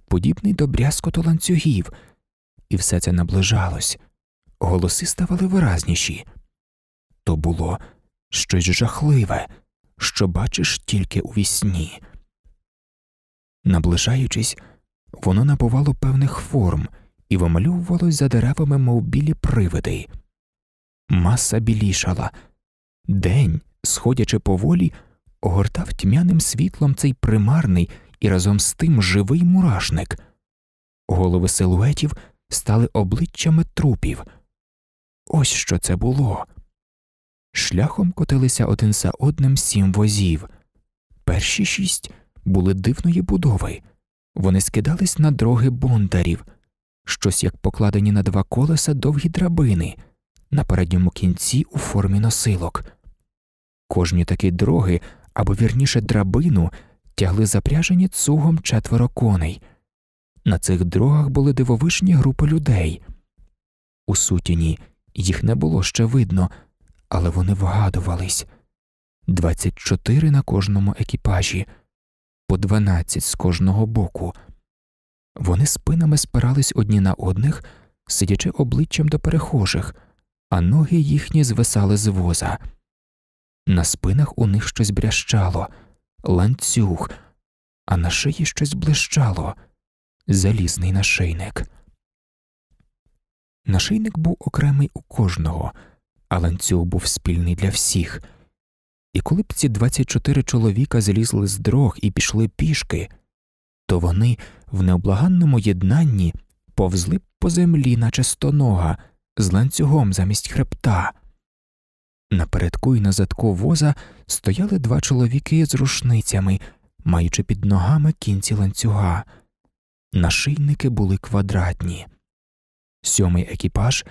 подібний до брязкоту ланцюгів, і все це наближалось, голоси ставали виразніші. То було щось жахливе, що бачиш тільки у вісні. Наближаючись, воно набувало певних форм і вимальовувалось за деревами, мов білі привиди. Маса білішала. День, сходячи поволі, огортав тьмяним світлом цей примарний і разом з тим живий мурашник. Голови силуетів стали обличчями трупів. Ось що це було. Шляхом котилися один за одним сім возів. Перші шість були дивної будови, вони скидались на дроги бондарів, щось як покладені на два колеса довгі драбини, на передньому кінці у формі носилок. Кожні такі дроги, або вірніше драбину, тягли запряжені цугом четверо коней. На цих дрогах були дивовижні групи людей. У сутіні їх не було ще видно, але вони вгадувались 24 на кожному екіпажі, по 12 з кожного боку. Вони спинами спирались одні на одних, сидячи обличчям до перехожих, а ноги їхні звисали з воза. На спинах у них щось брящало – ланцюг, а на шиї щось блищало залізний нашийник. Нашийник був окремий у кожного, а ланцюг був спільний для всіх. І коли б ці 24 чоловіка злізли з дрог і пішли пішки, то вони в необлаганному єднанні повзли б по землі, наче стонога, з ланцюгом замість хребта. Напередку і назадку воза стояли два чоловіки з рушницями, маючи під ногами кінці ланцюга. Нашийники були квадратні. Сьомий екіпаж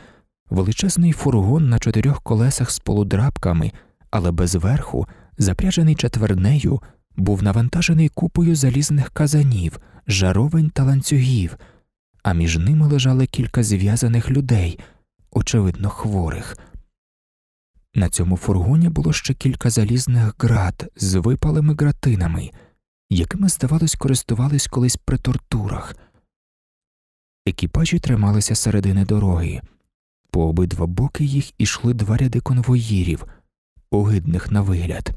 величезний фургон на чотирьох колесах з полудрабками, але без верху, запряжений четвернею, був навантажений купою залізних казанів, жаровень та ланцюгів, а між ними лежали кілька зв'язаних людей, очевидно, хворих. На цьому фургоні було ще кілька залізних град з випалими гратинами, якими, здавалось, користувались колись при тортурах. Екіпажі трималися середини дороги, по обидва боки їх ішли два ряди конвоїрів, огидних на вигляд,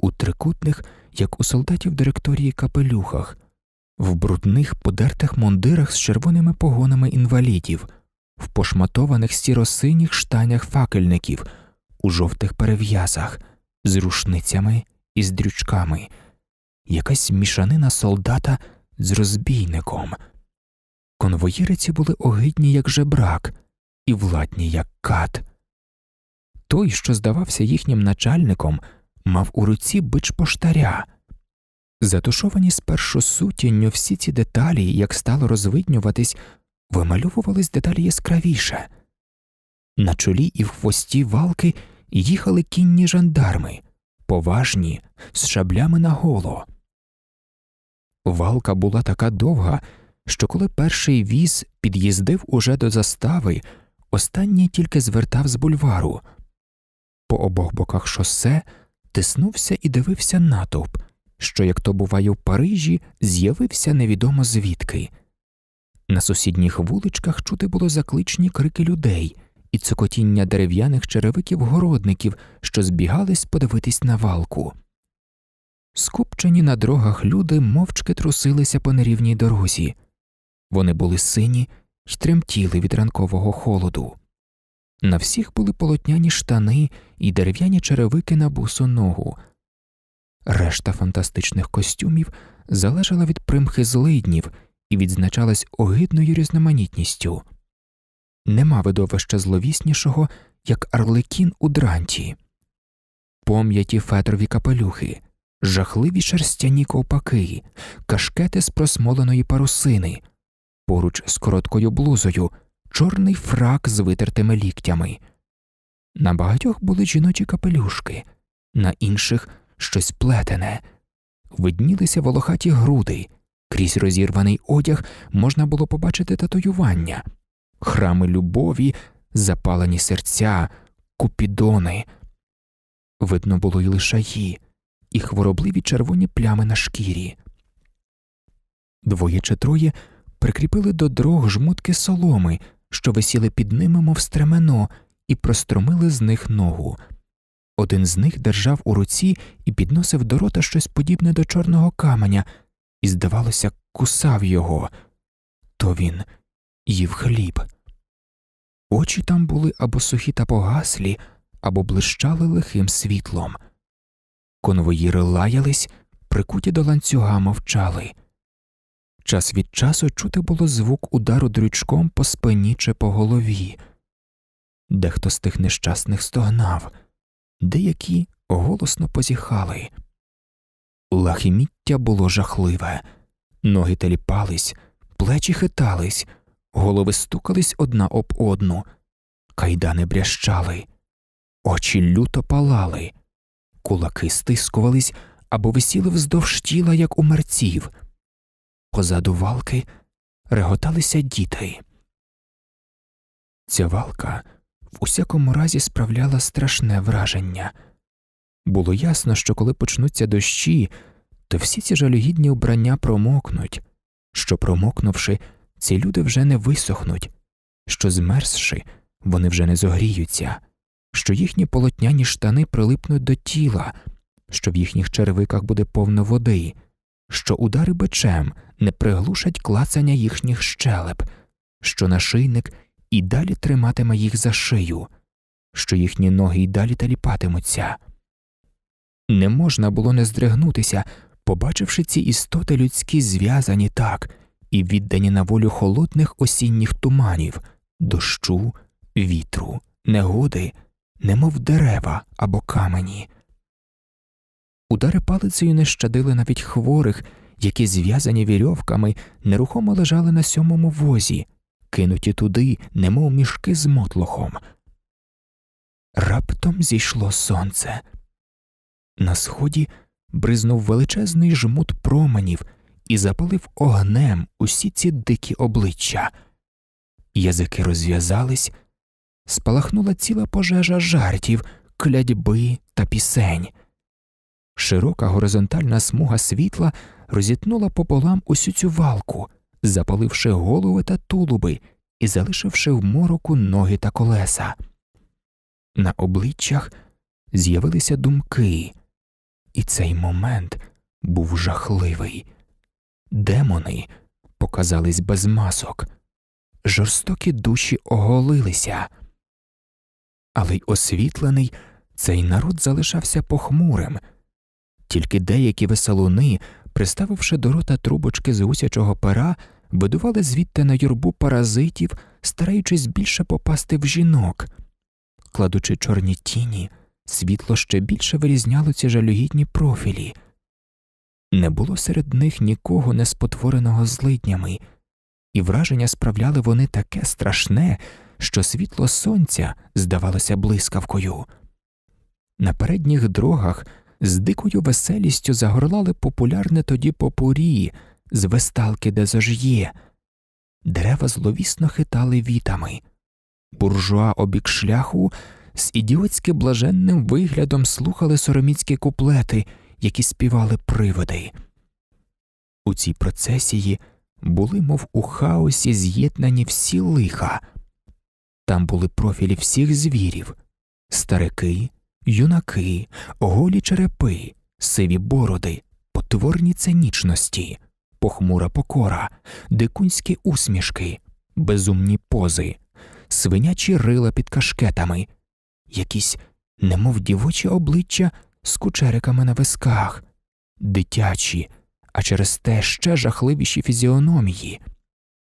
у трикутних, як у солдатів директорії капелюхах, в брудних подертих мундирах з червоними погонами інвалідів, в пошматованих сіросиніх штанях факельників у жовтих перев'язах, з рушницями і з дрючками, якась мішанина солдата з розбійником. Конвоїриці були огидні, як жебрак, і владні, як кат. Той, що здавався їхнім начальником, мав у руці бич поштаря. Затушовані спершу сутінню всі ці деталі, як стало розвиднюватись, вимальовувались деталі яскравіше. На чолі і в хвості валки їхали кінні жандарми, поважні, з шаблями наголо. Валка була така довга, що коли перший віз під'їздив уже до застави, останній тільки звертав з бульвару. По обох боках шосе тиснувся і дивився натовп, що, як то буває в Парижі, з'явився невідомо звідки. На сусідніх вуличках чути було закличні крики людей і цокотіння дерев'яних черевиків городників, що збігались подивитись на валку. Скупчені на дорогах люди мовчки трусилися по нерівній дорозі. Вони були сині й тремтіли від ранкового холоду. На всіх були полотняні штани і дерев'яні черевики на бусу ногу. Решта фантастичних костюмів залежала від примхи злиднів і відзначалась огидною різноманітністю. Нема видовища зловіснішого, як арлекін у дранті, пом'яті федрові капелюхи, жахливі шерстяні ковпаки, кашкети з просмоленої парусини, поруч з короткою блузою, чорний фрак з витертими ліктями. На багатьох були жіночі капелюшки, на інших щось плетене, виднілися волохаті груди, крізь розірваний одяг можна було побачити татуювання храми любові, запалені серця, купідони. Видно було й лишаї, і хворобливі червоні плями на шкірі. Двоє чи троє прикріпили до дрог жмутки соломи, що висіли під ними, мов стремено, і простромили з них ногу. Один з них держав у руці і підносив до рота щось подібне до чорного каменя, і, здавалося, кусав його. То він їв хліб. Очі там були або сухі та погаслі, або блищали лихим світлом. Конвоїри лаялись, прикуті до ланцюга мовчали. Час від часу чути було звук удару дрючком по спині чи по голові. Дехто з тих нещасних стогнав, деякі голосно позіхали. Лахіміття було жахливе, ноги теліпались, плечі хитались голови стукались одна об одну, кайдани брящали, очі люто палали, кулаки стискувались або висіли вздовж тіла, як у мерців. Позаду валки реготалися діти. Ця валка в усякому разі справляла страшне враження. Було ясно, що коли почнуться дощі, то всі ці жалюгідні вбрання промокнуть, що, промокнувши, ці люди вже не висохнуть, що змерзши, вони вже не зогріються, що їхні полотняні штани прилипнуть до тіла, що в їхніх червиках буде повно води, що удари бичем не приглушать клацання їхніх щелеп, що нашийник і далі триматиме їх за шию, що їхні ноги й далі таліпатимуться. Не можна було не здригнутися, побачивши ці істоти людські зв'язані так і віддані на волю холодних осінніх туманів, дощу, вітру, негоди, немов дерева або камені. Удари палицею не щадили навіть хворих, які, зв'язані вірьовками, нерухомо лежали на сьомому возі, кинуті туди, немов мішки з мотлохом. Раптом зійшло сонце. На сході бризнув величезний жмут променів і запалив огнем усі ці дикі обличчя. Язики розв'язались, спалахнула ціла пожежа жартів, клядьби та пісень. Широка горизонтальна смуга світла розітнула пополам усю цю валку, запаливши голови та тулуби і залишивши в мороку ноги та колеса. На обличчях з'явилися думки, і цей момент був жахливий демони показались без масок, жорстокі душі оголилися, але й освітлений цей народ залишався похмурим, тільки деякі веселуни, приставивши до рота трубочки з гусячого пера, будували звідти на юрбу паразитів, стараючись більше попасти в жінок, кладучи чорні тіні. Світло ще більше вирізняло ці жалюгідні профілі. Не було серед них нікого не спотвореного злиднями, і враження справляли вони таке страшне, що світло сонця здавалося блискавкою. На передніх дрогах з дикою веселістю загорлали популярне тоді попурі з весталки де зож'є. Дерева зловісно хитали вітами. Буржуа обік шляху з ідіотськи блаженним виглядом слухали сороміцькі куплети які співали привиди. У цій процесії були, мов у хаосі, з'єднані всі лиха, там були профілі всіх звірів старики, юнаки, голі черепи, сиві бороди, потворні цинічності, похмура покора, дикунські усмішки, безумні пози, свинячі рила під кашкетами, якісь немов дівочі обличчя з кучериками на висках, дитячі, а через те ще жахливіші фізіономії,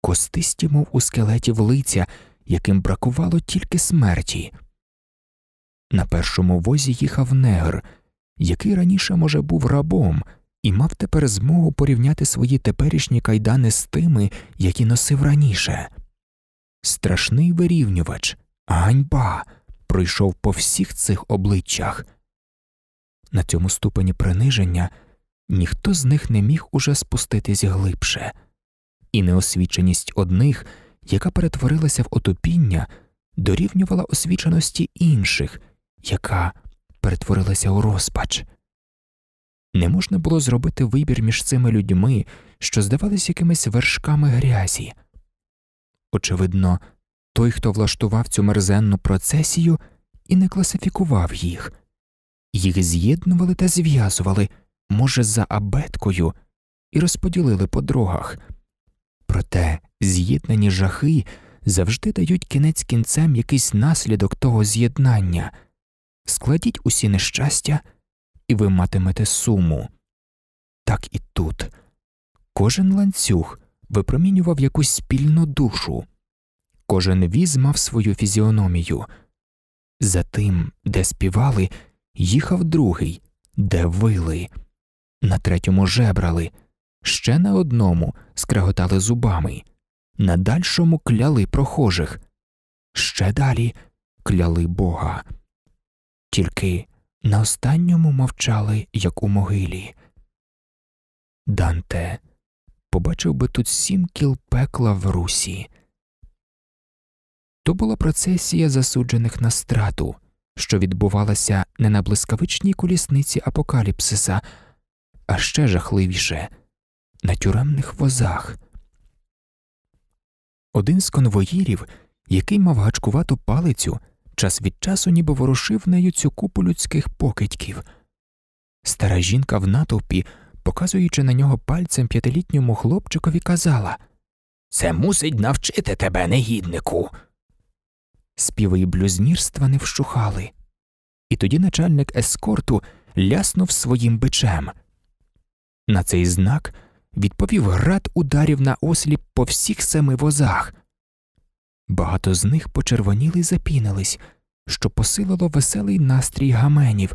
костисті, мов у скелетів лиця, яким бракувало тільки смерті. На першому возі їхав негр, який раніше, може, був рабом, і мав тепер змогу порівняти свої теперішні кайдани з тими, які носив раніше. Страшний вирівнювач, ганьба пройшов по всіх цих обличчях. На цьому ступені приниження ніхто з них не міг уже спуститись глибше, і неосвіченість одних, яка перетворилася в отопіння, дорівнювала освіченості інших, яка перетворилася у розпач. Не можна було зробити вибір між цими людьми, що здавались якимись вершками грязі. Очевидно, той, хто влаштував цю мерзенну процесію і не класифікував їх їх з'єднували та зв'язували, може, за абеткою, і розподілили по дорогах. Проте з'єднані жахи завжди дають кінець кінцем якийсь наслідок того з'єднання, складіть усі нещастя, і ви матимете суму. Так і тут. Кожен ланцюг випромінював якусь спільну душу, кожен віз мав свою фізіономію. За тим, де співали, їхав другий, де вили, на третьому жебрали, ще на одному скреготали зубами, на дальшому кляли прохожих, ще далі кляли бога. Тільки на останньому мовчали, як у могилі. Данте побачив би тут сім кіл пекла в русі. То була процесія засуджених на страту що відбувалася не на блискавичній колісниці апокаліпсиса, а ще жахливіше на тюремних возах. Один з конвоїрів, який мав гачкувату палицю, час від часу ніби ворушив нею цю купу людських покидьків. Стара жінка в натовпі, показуючи на нього пальцем п'ятилітньому хлопчикові, казала Це мусить навчити тебе, негіднику співи й блюзнірства не вщухали. І тоді начальник ескорту ляснув своїм бичем. На цей знак відповів град ударів на осліп по всіх семи возах. Багато з них почервоніли й запінились, що посилило веселий настрій гаменів,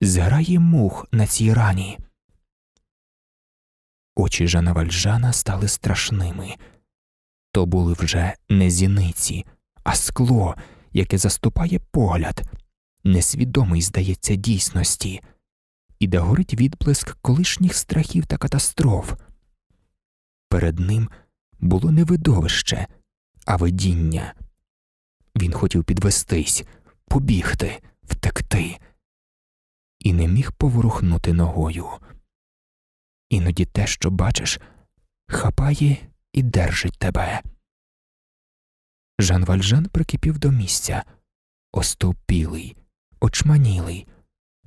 зграє мух на цій рані. Очі Жана Вальжана стали страшними то були вже не зіниці а скло, яке заступає погляд, несвідомий, здається, дійсності, і де горить відблиск колишніх страхів та катастроф. Перед ним було не видовище, а видіння. Він хотів підвестись, побігти, втекти, і не міг поворухнути ногою. Іноді те, що бачиш, хапає і держить тебе. Жан Вальжан прикипів до місця, остопілий, очманілий,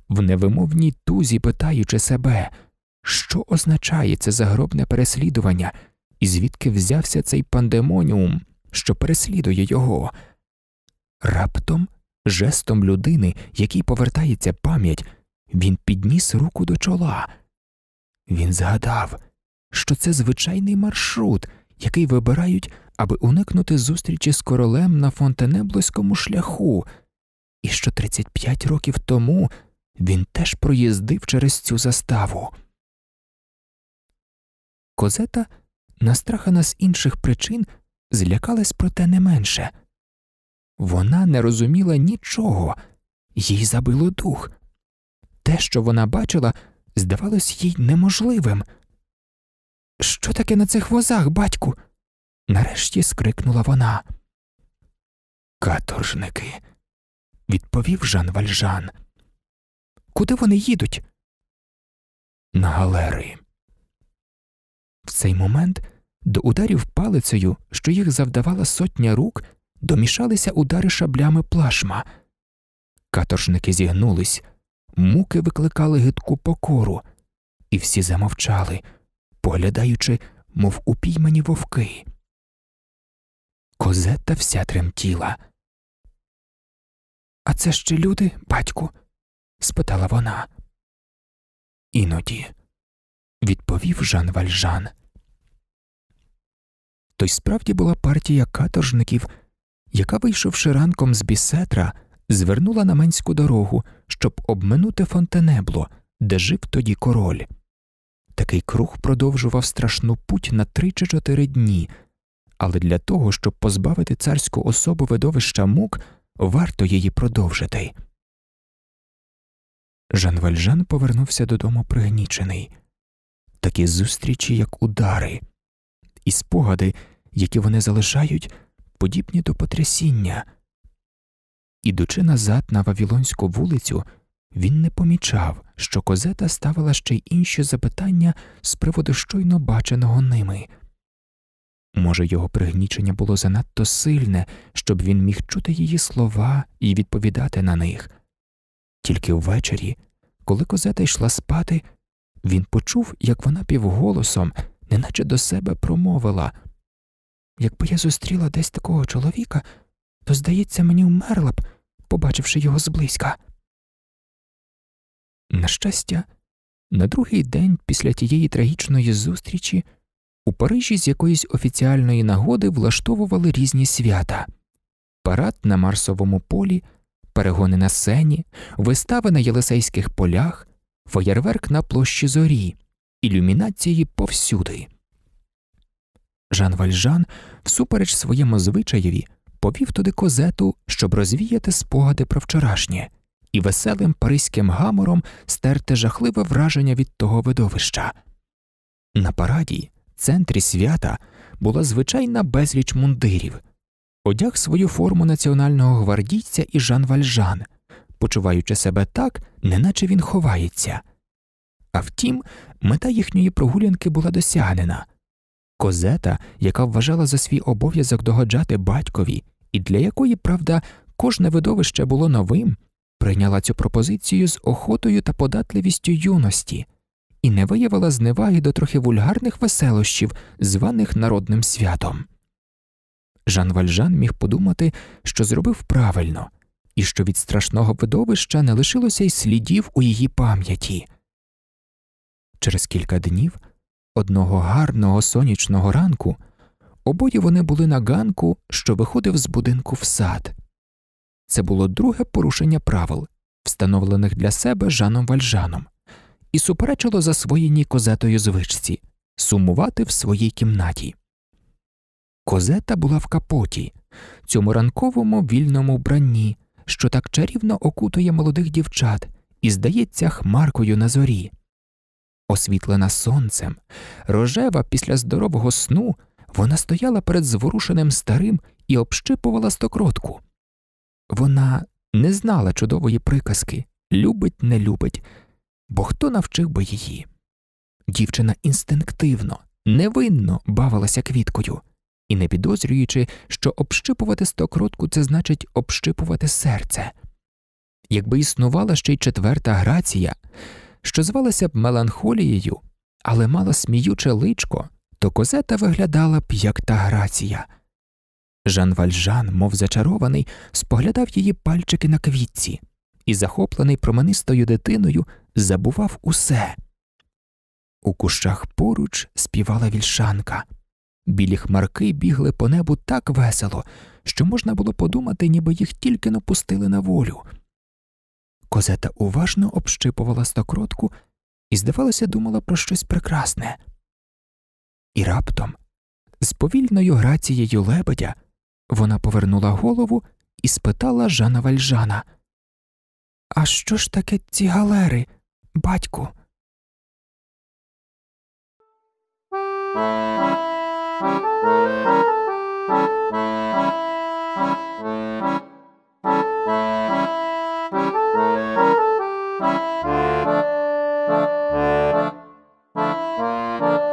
в невимовній тузі питаючи себе, що означає це загробне переслідування і звідки взявся цей пандемоніум, що переслідує його. Раптом, жестом людини, якій повертається пам'ять, він підніс руку до чола. Він згадав, що це звичайний маршрут, який вибирають аби уникнути зустрічі з королем на фонтенеблоському шляху, і що 35 років тому він теж проїздив через цю заставу. Козета, настрахана з інших причин, злякалась проте не менше вона не розуміла нічого, їй забило дух. Те, що вона бачила, здавалось їй неможливим. Що таке на цих возах, батьку? нарешті скрикнула вона. Каторжники, відповів Жан Вальжан. Куди вони їдуть? На галери. В цей момент до ударів палицею, що їх завдавала сотня рук, домішалися удари шаблями плашма. Каторжники зігнулись, муки викликали гидку покору, і всі замовчали, поглядаючи, мов упіймані вовки. Козетта вся тремтіла. А це ще люди, батьку? спитала вона. Іноді, відповів Жан Вальжан. То й справді була партія каторжників, яка, вийшовши ранком з бісетра, звернула на менську дорогу, щоб обминути фонтенебло, де жив тоді король. Такий круг продовжував страшну путь на три чи чотири дні але для того, щоб позбавити царську особу видовища мук, варто її продовжити. Жан Вальжан повернувся додому пригнічений такі зустрічі, як удари, і спогади, які вони залишають, подібні до потрясіння. Ідучи назад на Вавілонську вулицю, він не помічав, що козета ставила ще й інші запитання з приводу щойно баченого ними. Може, його пригнічення було занадто сильне, щоб він міг чути її слова і відповідати на них. Тільки ввечері, коли козета йшла спати, він почув, як вона півголосом, неначе до себе промовила Якби я зустріла десь такого чоловіка, то, здається, мені вмерла б, побачивши його зблизька. На щастя, на другий день після тієї трагічної зустрічі у Парижі з якоїсь офіціальної нагоди влаштовували різні свята парад на Марсовому полі, перегони на сені, вистави на Єлисейських полях, фаєрверк на площі зорі, ілюмінації повсюди. Жан Вальжан, всупереч своєму звичаєві, повів туди козету, щоб розвіяти спогади про вчорашнє, і веселим паризьким гамором стерти жахливе враження від того видовища. На параді центрі свята була звичайна безліч мундирів, одяг свою форму національного гвардійця і Жан Вальжан, почуваючи себе так, неначе він ховається. А втім, мета їхньої прогулянки була досягнена. Козета, яка вважала за свій обов'язок догоджати батькові, і для якої, правда, кожне видовище було новим, прийняла цю пропозицію з охотою та податливістю юності і не виявила зневаги до трохи вульгарних веселощів, званих народним святом. Жан Вальжан міг подумати, що зробив правильно, і що від страшного видовища не лишилося й слідів у її пам'яті. Через кілька днів, одного гарного сонячного ранку, обоє вони були на ганку, що виходив з будинку в сад. Це було друге порушення правил, встановлених для себе Жаном Вальжаном і суперечило за своїй козетою звичці сумувати в своїй кімнаті. Козета була в капоті, цьому ранковому вільному вбранні, що так чарівно окутує молодих дівчат і здається хмаркою на зорі. Освітлена сонцем, рожева після здорового сну, вона стояла перед зворушеним старим і общипувала стокротку. Вона не знала чудової приказки любить, не любить, бо хто навчив би її? Дівчина інстинктивно, невинно бавилася квіткою і, не підозрюючи, що общипувати стокротку це значить общипувати серце. Якби існувала ще й четверта грація, що звалася б меланхолією, але мала сміюче личко, то козета виглядала б як та грація. Жан Вальжан, мов зачарований, споглядав її пальчики на квітці і, захоплений променистою дитиною, забував усе. У кущах поруч співала вільшанка. Білі хмарки бігли по небу так весело, що можна було подумати, ніби їх тільки напустили на волю. Козета уважно общипувала стокротку і, здавалося, думала про щось прекрасне. І раптом, з повільною грацією лебедя, вона повернула голову і спитала Жана Вальжана. А що ж таке ці галери, батьку? Thank you.